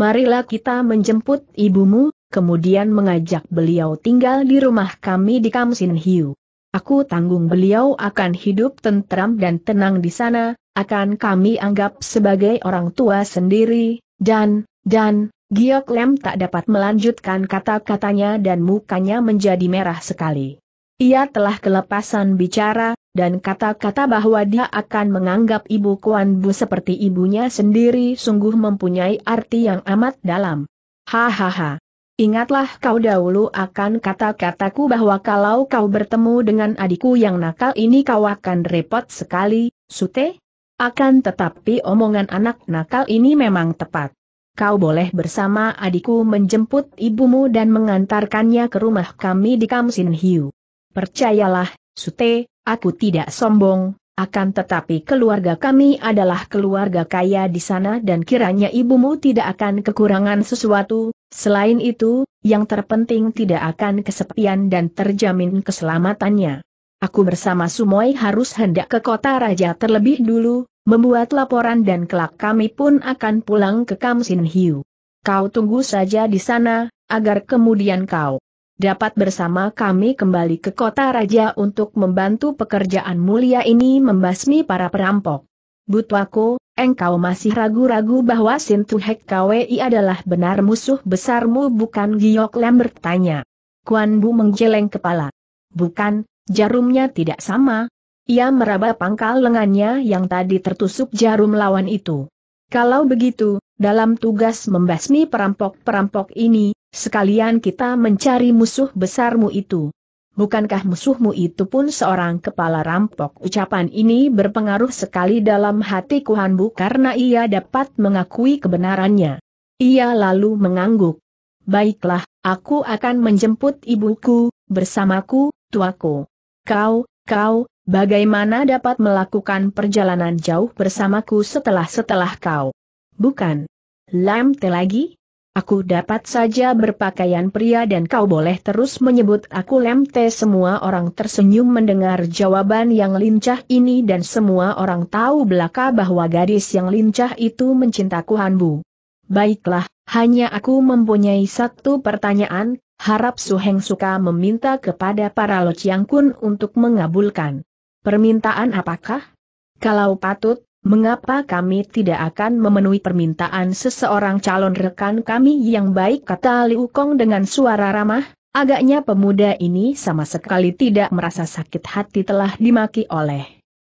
Marilah kita menjemput ibumu, kemudian mengajak beliau tinggal di rumah kami di Kamsin Hiu. Aku tanggung beliau akan hidup tentram dan tenang di sana, akan kami anggap sebagai orang tua sendiri, dan, dan, Giok Lem tak dapat melanjutkan kata-katanya dan mukanya menjadi merah sekali. Ia telah kelepasan bicara, dan kata-kata bahwa dia akan menganggap ibu Kuan Bu seperti ibunya sendiri sungguh mempunyai arti yang amat dalam. Hahaha. Ingatlah kau dahulu akan kata-kataku bahwa kalau kau bertemu dengan adikku yang nakal ini kau akan repot sekali, Sute? Akan tetapi omongan anak nakal ini memang tepat kau boleh bersama adikku menjemput ibumu dan mengantarkannya ke rumah kami di Kamsin Hiu. Percayalah, Sute, aku tidak sombong, akan tetapi keluarga kami adalah keluarga kaya di sana dan kiranya ibumu tidak akan kekurangan sesuatu, selain itu, yang terpenting tidak akan kesepian dan terjamin keselamatannya. Aku bersama Sumoi harus hendak ke kota raja terlebih dulu, membuat laporan dan kelak kami pun akan pulang ke Kam Sin Hiu. Kau tunggu saja di sana, agar kemudian kau dapat bersama kami kembali ke kota raja untuk membantu pekerjaan mulia ini membasmi para perampok. Butwako, engkau masih ragu-ragu bahwa Hek KWI adalah benar musuh besarmu bukan Giok Lem bertanya. Kuan Bu menggeleng kepala. Bukan, jarumnya tidak sama, ia meraba pangkal lengannya yang tadi tertusuk jarum lawan itu. Kalau begitu, dalam tugas membasmi perampok-perampok ini, sekalian kita mencari musuh besarmu itu. Bukankah musuhmu itu pun seorang kepala rampok? Ucapan ini berpengaruh sekali dalam hati Kuhanbu karena ia dapat mengakui kebenarannya. Ia lalu mengangguk. Baiklah, aku akan menjemput ibuku, bersamaku, tuaku. Kau, kau, Bagaimana dapat melakukan perjalanan jauh bersamaku setelah-setelah kau? Bukan. Lamte lagi? Aku dapat saja berpakaian pria dan kau boleh terus menyebut aku lem te semua orang tersenyum mendengar jawaban yang lincah ini dan semua orang tahu belaka bahwa gadis yang lincah itu mencintaku Hanbu. Baiklah, hanya aku mempunyai satu pertanyaan, harap Suheng suka meminta kepada para Lociang Kun untuk mengabulkan. Permintaan apakah? Kalau patut, mengapa kami tidak akan memenuhi permintaan seseorang calon rekan kami yang baik kata Liu Kong dengan suara ramah? Agaknya pemuda ini sama sekali tidak merasa sakit hati telah dimaki oleh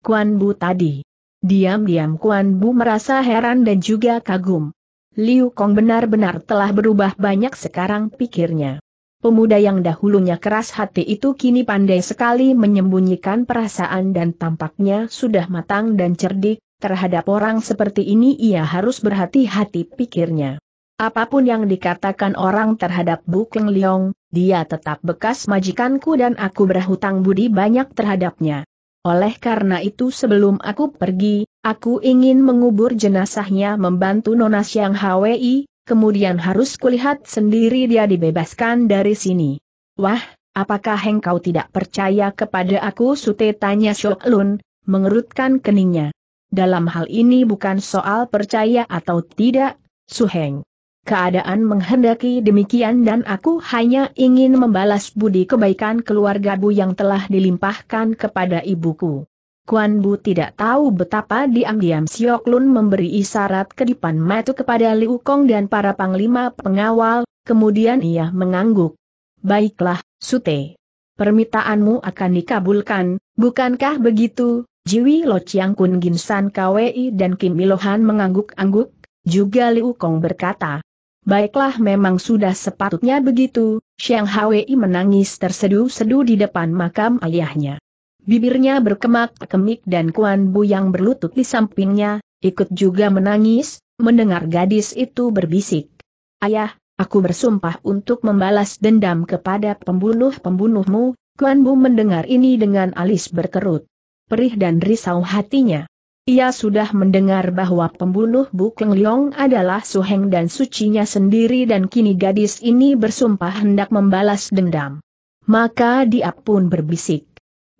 Kuan Bu tadi. Diam-diam Kuan Bu merasa heran dan juga kagum. Liu Kong benar-benar telah berubah banyak sekarang pikirnya pemuda yang dahulunya keras hati itu kini pandai sekali menyembunyikan perasaan dan tampaknya sudah matang dan cerdik, terhadap orang seperti ini ia harus berhati-hati pikirnya. Apapun yang dikatakan orang terhadap Bukeng Leong, dia tetap bekas majikanku dan aku berhutang budi banyak terhadapnya. Oleh karena itu sebelum aku pergi, aku ingin mengubur jenazahnya membantu Nona Siang Hwi, kemudian harus kulihat sendiri dia dibebaskan dari sini. Wah, apakah engkau tidak percaya kepada aku Sute tanya Shok Lun, mengerutkan keningnya. Dalam hal ini bukan soal percaya atau tidak, Suheng. Keadaan menghendaki demikian dan aku hanya ingin membalas budi kebaikan keluarga Bu yang telah dilimpahkan kepada ibuku. Kuan Bu tidak tahu betapa diam-diam Siok Lun memberi isyarat kedipan metu kepada Liu Kong dan para panglima pengawal, kemudian ia mengangguk. Baiklah, Sute. Permintaanmu akan dikabulkan, bukankah begitu? Jiwi Lo Chiang Kun Ginsan KWI dan Kim Ilohan mengangguk-angguk, juga Liu Kong berkata. Baiklah memang sudah sepatutnya begitu, Xiang Hwi menangis terseduh-seduh di depan makam ayahnya. Bibirnya berkemak-kemik dan Kuan Bu yang berlutut di sampingnya, ikut juga menangis, mendengar gadis itu berbisik. Ayah, aku bersumpah untuk membalas dendam kepada pembunuh-pembunuhmu, Kuan Bu mendengar ini dengan alis berkerut. Perih dan risau hatinya. Ia sudah mendengar bahwa pembunuh Bu Keng Leong adalah Su Heng dan sucinya sendiri dan kini gadis ini bersumpah hendak membalas dendam. Maka dia pun berbisik.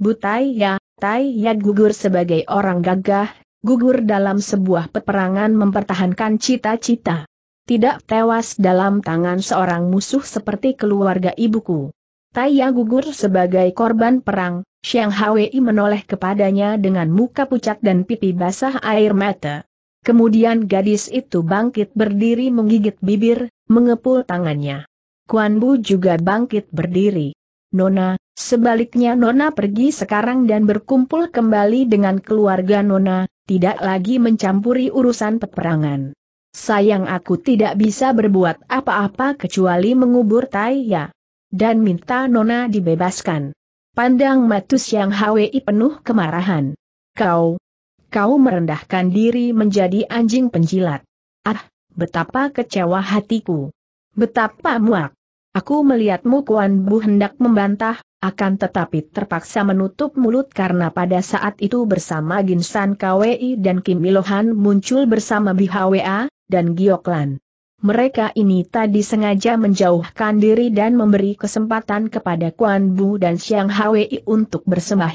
Butai Ya, Tai Ya gugur sebagai orang gagah, gugur dalam sebuah peperangan mempertahankan cita-cita. Tidak tewas dalam tangan seorang musuh seperti keluarga ibuku. Tai Ya gugur sebagai korban perang, Xiang Hwei menoleh kepadanya dengan muka pucat dan pipi basah air mata. Kemudian gadis itu bangkit berdiri menggigit bibir, mengepul tangannya. Kuan Bu juga bangkit berdiri. Nona, sebaliknya Nona pergi sekarang dan berkumpul kembali dengan keluarga Nona, tidak lagi mencampuri urusan peperangan. Sayang aku tidak bisa berbuat apa-apa kecuali mengubur Taiya. Dan minta Nona dibebaskan. Pandang Matus yang HWI penuh kemarahan. Kau, kau merendahkan diri menjadi anjing penjilat. Ah, betapa kecewa hatiku. Betapa muak. Aku melihatmu Kuan Bu hendak membantah, akan tetapi terpaksa menutup mulut karena pada saat itu bersama Ginsan KWI dan Kim Ilohan muncul bersama BHWA, dan Gioklan. Mereka ini tadi sengaja menjauhkan diri dan memberi kesempatan kepada Kuan Bu dan Siang HWI untuk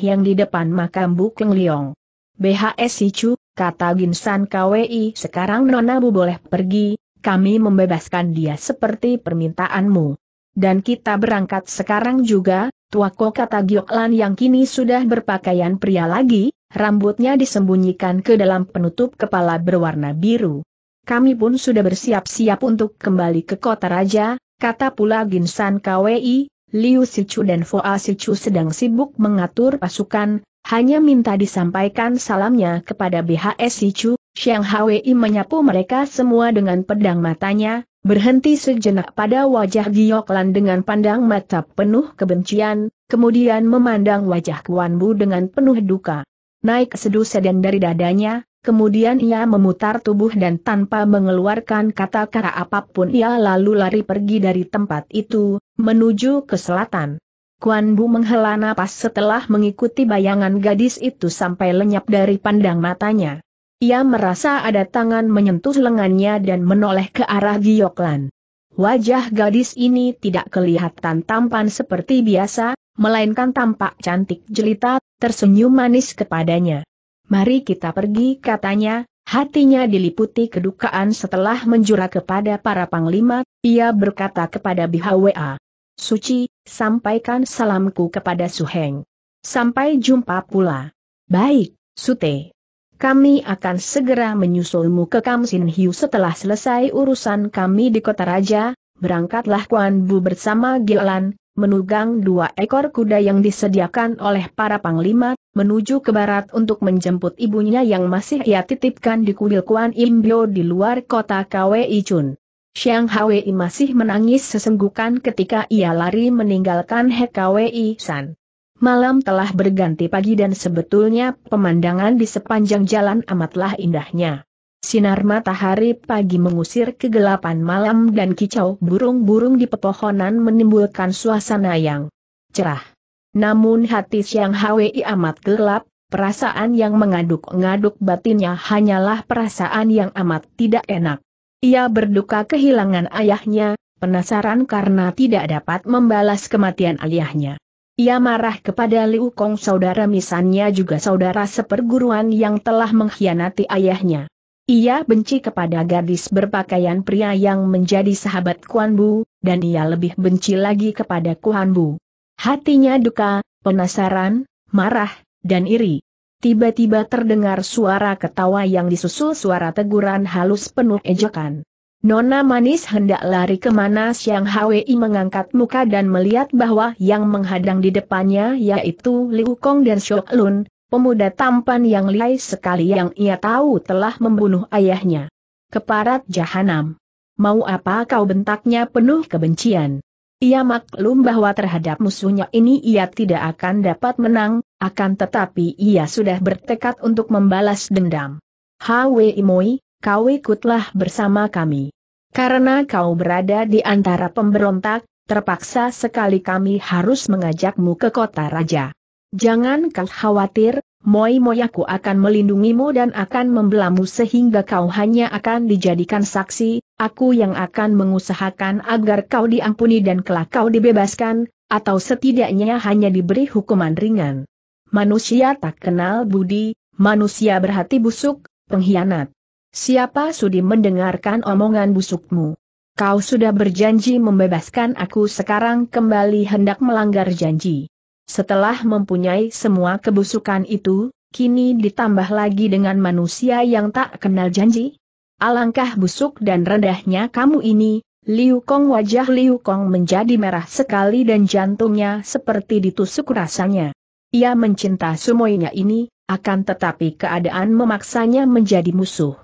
yang di depan makam Bu Keng Liong. BHS Icu, kata Ginsan KWI sekarang Nona Bu boleh pergi, kami membebaskan dia seperti permintaanmu dan kita berangkat sekarang juga, tua tuako kata Gioklan yang kini sudah berpakaian pria lagi, rambutnya disembunyikan ke dalam penutup kepala berwarna biru. Kami pun sudah bersiap-siap untuk kembali ke kota raja, kata pula Ginsan Kwei, Liu Sichu dan Foa Sichu sedang sibuk mengatur pasukan, hanya minta disampaikan salamnya kepada BHS Sichu, Xiang Hwi menyapu mereka semua dengan pedang matanya, berhenti sejenak pada wajah Gioklan dengan pandang mata penuh kebencian, kemudian memandang wajah Kuan Bu dengan penuh duka. Naik seduh sedan dari dadanya, kemudian ia memutar tubuh dan tanpa mengeluarkan kata-kata apapun ia lalu lari pergi dari tempat itu, menuju ke selatan. Kuan Bu menghela napas setelah mengikuti bayangan gadis itu sampai lenyap dari pandang matanya. Ia merasa ada tangan menyentuh lengannya dan menoleh ke arah Gioklan. Wajah gadis ini tidak kelihatan tampan seperti biasa, melainkan tampak cantik jelita, tersenyum manis kepadanya. Mari kita pergi katanya, hatinya diliputi kedukaan setelah menjura kepada para panglima, ia berkata kepada BHWA. Suci, sampaikan salamku kepada Suheng. Sampai jumpa pula. Baik, Sute. Kami akan segera menyusulmu ke Kamsin Hiu setelah selesai urusan kami di kota raja, berangkatlah Kuan Bu bersama Gilan, menugang dua ekor kuda yang disediakan oleh para panglima, menuju ke barat untuk menjemput ibunya yang masih ia titipkan di kuil Kuan Imbio di luar kota Kwei Chun. Xiang Hwei masih menangis sesenggukan ketika ia lari meninggalkan He Kwei San. Malam telah berganti pagi dan sebetulnya pemandangan di sepanjang jalan amatlah indahnya. Sinar matahari pagi mengusir kegelapan malam dan kicau burung-burung di pepohonan menimbulkan suasana yang cerah. Namun hati Siang Hwi amat gelap, perasaan yang mengaduk-ngaduk batinnya hanyalah perasaan yang amat tidak enak. Ia berduka kehilangan ayahnya, penasaran karena tidak dapat membalas kematian ayahnya. Ia marah kepada Liu Kong saudara misannya juga saudara seperguruan yang telah mengkhianati ayahnya. Ia benci kepada gadis berpakaian pria yang menjadi sahabat Kuan Bu, dan ia lebih benci lagi kepada Kuan Bu. Hatinya duka, penasaran, marah, dan iri. Tiba-tiba terdengar suara ketawa yang disusul suara teguran halus penuh ejekan. Nona manis hendak lari kemana Siang Hwi mengangkat muka dan melihat bahwa yang menghadang di depannya yaitu Liu Kong dan Shok Lun, pemuda tampan yang lihai sekali yang ia tahu telah membunuh ayahnya. Keparat jahanam. Mau apa kau bentaknya penuh kebencian. Ia maklum bahwa terhadap musuhnya ini ia tidak akan dapat menang, akan tetapi ia sudah bertekad untuk membalas dendam. Hwi Moi, kau ikutlah bersama kami. Karena kau berada di antara pemberontak, terpaksa sekali kami harus mengajakmu ke kota raja. Jangan kau khawatir, Moi Moyaku akan melindungimu dan akan membelamu sehingga kau hanya akan dijadikan saksi, aku yang akan mengusahakan agar kau diampuni dan kelak kau dibebaskan, atau setidaknya hanya diberi hukuman ringan. Manusia tak kenal budi, manusia berhati busuk, pengkhianat. Siapa sudi mendengarkan omongan busukmu? Kau sudah berjanji membebaskan aku sekarang kembali hendak melanggar janji. Setelah mempunyai semua kebusukan itu, kini ditambah lagi dengan manusia yang tak kenal janji? Alangkah busuk dan rendahnya kamu ini, Liu Kong wajah Liu Kong menjadi merah sekali dan jantungnya seperti ditusuk rasanya. Ia mencinta semuanya ini, akan tetapi keadaan memaksanya menjadi musuh.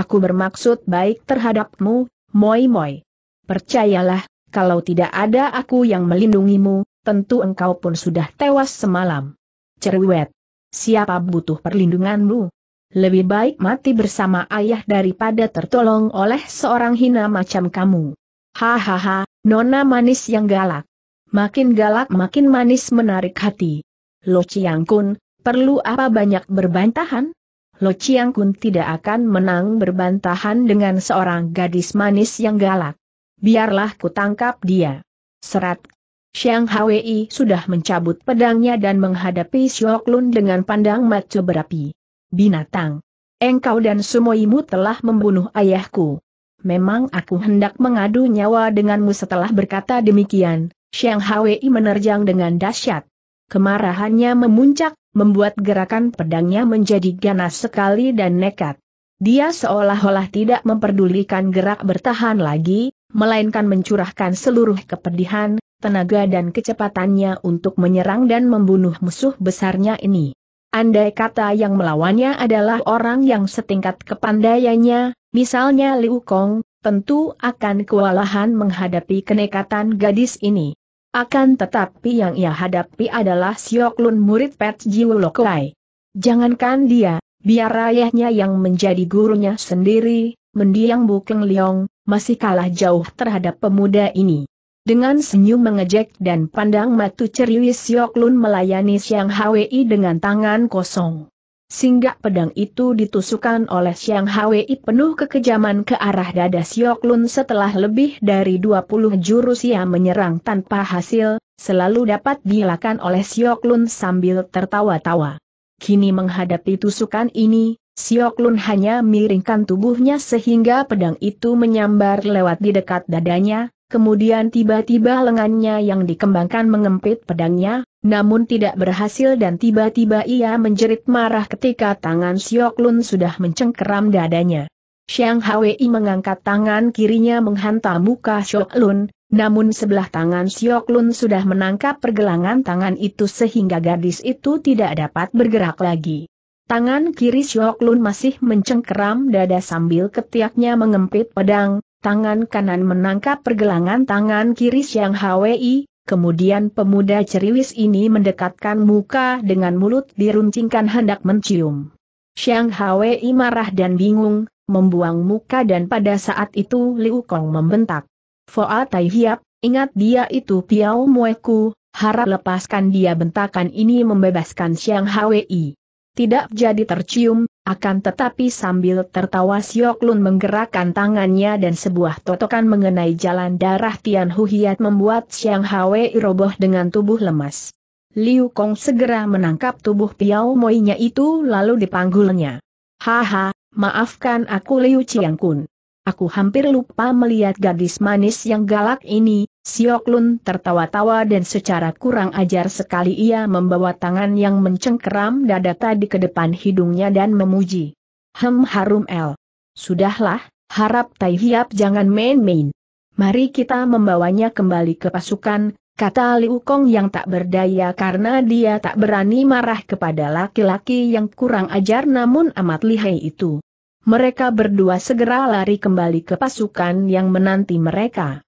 Aku bermaksud baik terhadapmu, Moi Moi. Percayalah, kalau tidak ada aku yang melindungimu, tentu engkau pun sudah tewas semalam. Cerwet. Siapa butuh perlindunganmu? Lebih baik mati bersama ayah daripada tertolong oleh seorang hina macam kamu. Hahaha, nona manis yang galak. Makin galak makin manis menarik hati. Lo Kun, perlu apa banyak berbantahan? Lo Chiang Kun tidak akan menang berbantahan dengan seorang gadis manis yang galak. Biarlah ku tangkap dia. Serat. Xiang Hwi sudah mencabut pedangnya dan menghadapi Siok Lun dengan pandang mata berapi. Binatang. Engkau dan sumoimu telah membunuh ayahku. Memang aku hendak mengadu nyawa denganmu setelah berkata demikian, Xiang Hwi menerjang dengan dahsyat. Kemarahannya memuncak, membuat gerakan pedangnya menjadi ganas sekali dan nekat. Dia seolah-olah tidak memperdulikan gerak bertahan lagi, melainkan mencurahkan seluruh kepedihan, tenaga dan kecepatannya untuk menyerang dan membunuh musuh besarnya ini. Andai kata yang melawannya adalah orang yang setingkat kepandaiannya, misalnya Liu Kong, tentu akan kewalahan menghadapi kenekatan gadis ini. Akan tetapi yang ia hadapi adalah Siok Lun murid Pet Jiu Lokai. Jangankan dia, biar ayahnya yang menjadi gurunya sendiri, mendiang Bukeng Leong, masih kalah jauh terhadap pemuda ini. Dengan senyum mengejek dan pandang matu ceriwis Siok Lun melayani Siang Hwi dengan tangan kosong. Singgah pedang itu ditusukkan oleh Siang Hwei penuh kekejaman ke arah dada Siok Lun setelah lebih dari 20 jurus ia menyerang tanpa hasil, selalu dapat dilakukan oleh Siok Lun sambil tertawa-tawa. Kini menghadapi tusukan ini, Siok Lun hanya miringkan tubuhnya sehingga pedang itu menyambar lewat di dekat dadanya, Kemudian tiba-tiba lengannya yang dikembangkan mengempit pedangnya, namun tidak berhasil dan tiba-tiba ia menjerit marah ketika tangan Siok Lun sudah mencengkeram dadanya. Xiang Hwei mengangkat tangan kirinya menghantam muka Siok Lun, namun sebelah tangan Siok Lun sudah menangkap pergelangan tangan itu sehingga gadis itu tidak dapat bergerak lagi. Tangan kiri Siok Lun masih mencengkeram dada sambil ketiaknya mengempit pedang, tangan kanan menangkap pergelangan tangan kiri Siang Hwi, kemudian pemuda ceriwis ini mendekatkan muka dengan mulut diruncingkan hendak mencium. Siang Hwi marah dan bingung, membuang muka dan pada saat itu Liu Kong membentak. Foa Tai Hiap, ingat dia itu Piao Mueku, harap lepaskan dia bentakan ini membebaskan Siang Hwi. Tidak jadi tercium, akan tetapi sambil tertawa Siok Lun menggerakkan tangannya dan sebuah totokan mengenai jalan darah Tian Hu Hiat membuat Xiang Hwei roboh dengan tubuh lemas. Liu Kong segera menangkap tubuh Piao Moinya itu lalu dipanggulnya. Haha, maafkan aku Liu Chiang Kun. Aku hampir lupa melihat gadis manis yang galak ini, Sioklun tertawa-tawa dan secara kurang ajar sekali ia membawa tangan yang mencengkeram dada tadi ke depan hidungnya dan memuji. Hem harum el. Sudahlah, harap Tai Hiap jangan main-main. Mari kita membawanya kembali ke pasukan, kata Liu Kong yang tak berdaya karena dia tak berani marah kepada laki-laki yang kurang ajar namun amat lihai itu. Mereka berdua segera lari kembali ke pasukan yang menanti mereka.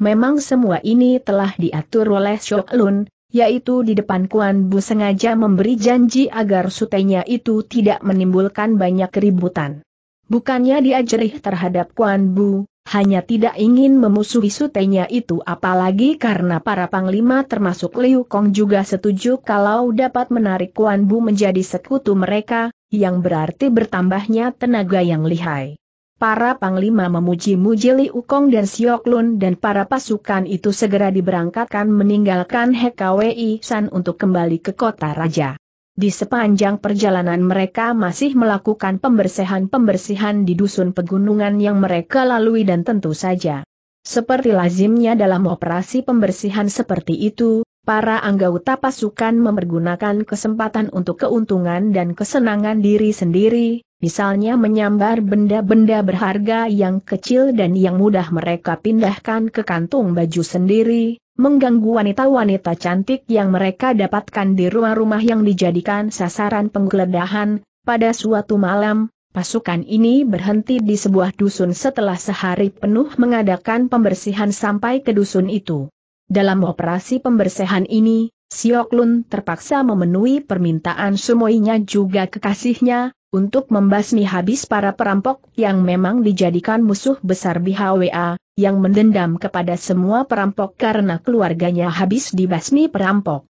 Memang semua ini telah diatur oleh Shok Lun, yaitu di depan Kuan Bu sengaja memberi janji agar sutenya itu tidak menimbulkan banyak keributan. Bukannya dia terhadap Kuan Bu, hanya tidak ingin memusuhi sutenya itu apalagi karena para panglima termasuk Liu Kong juga setuju kalau dapat menarik Kuan Bu menjadi sekutu mereka, yang berarti bertambahnya tenaga yang lihai. Para panglima memuji-muji Li Ukong dan Siok Lun dan para pasukan itu segera diberangkatkan meninggalkan Hekawi San untuk kembali ke kota raja. Di sepanjang perjalanan mereka masih melakukan pembersihan-pembersihan di dusun pegunungan yang mereka lalui dan tentu saja. Seperti lazimnya dalam operasi pembersihan seperti itu, para anggota pasukan mempergunakan kesempatan untuk keuntungan dan kesenangan diri sendiri, misalnya menyambar benda-benda berharga yang kecil dan yang mudah mereka pindahkan ke kantung baju sendiri, mengganggu wanita-wanita cantik yang mereka dapatkan di rumah-rumah yang dijadikan sasaran penggeledahan, pada suatu malam, pasukan ini berhenti di sebuah dusun setelah sehari penuh mengadakan pembersihan sampai ke dusun itu. Dalam operasi pembersihan ini, Siok Lun terpaksa memenuhi permintaan semuanya juga kekasihnya, untuk membasmi habis para perampok yang memang dijadikan musuh besar BHWA, yang mendendam kepada semua perampok karena keluarganya habis dibasmi perampok.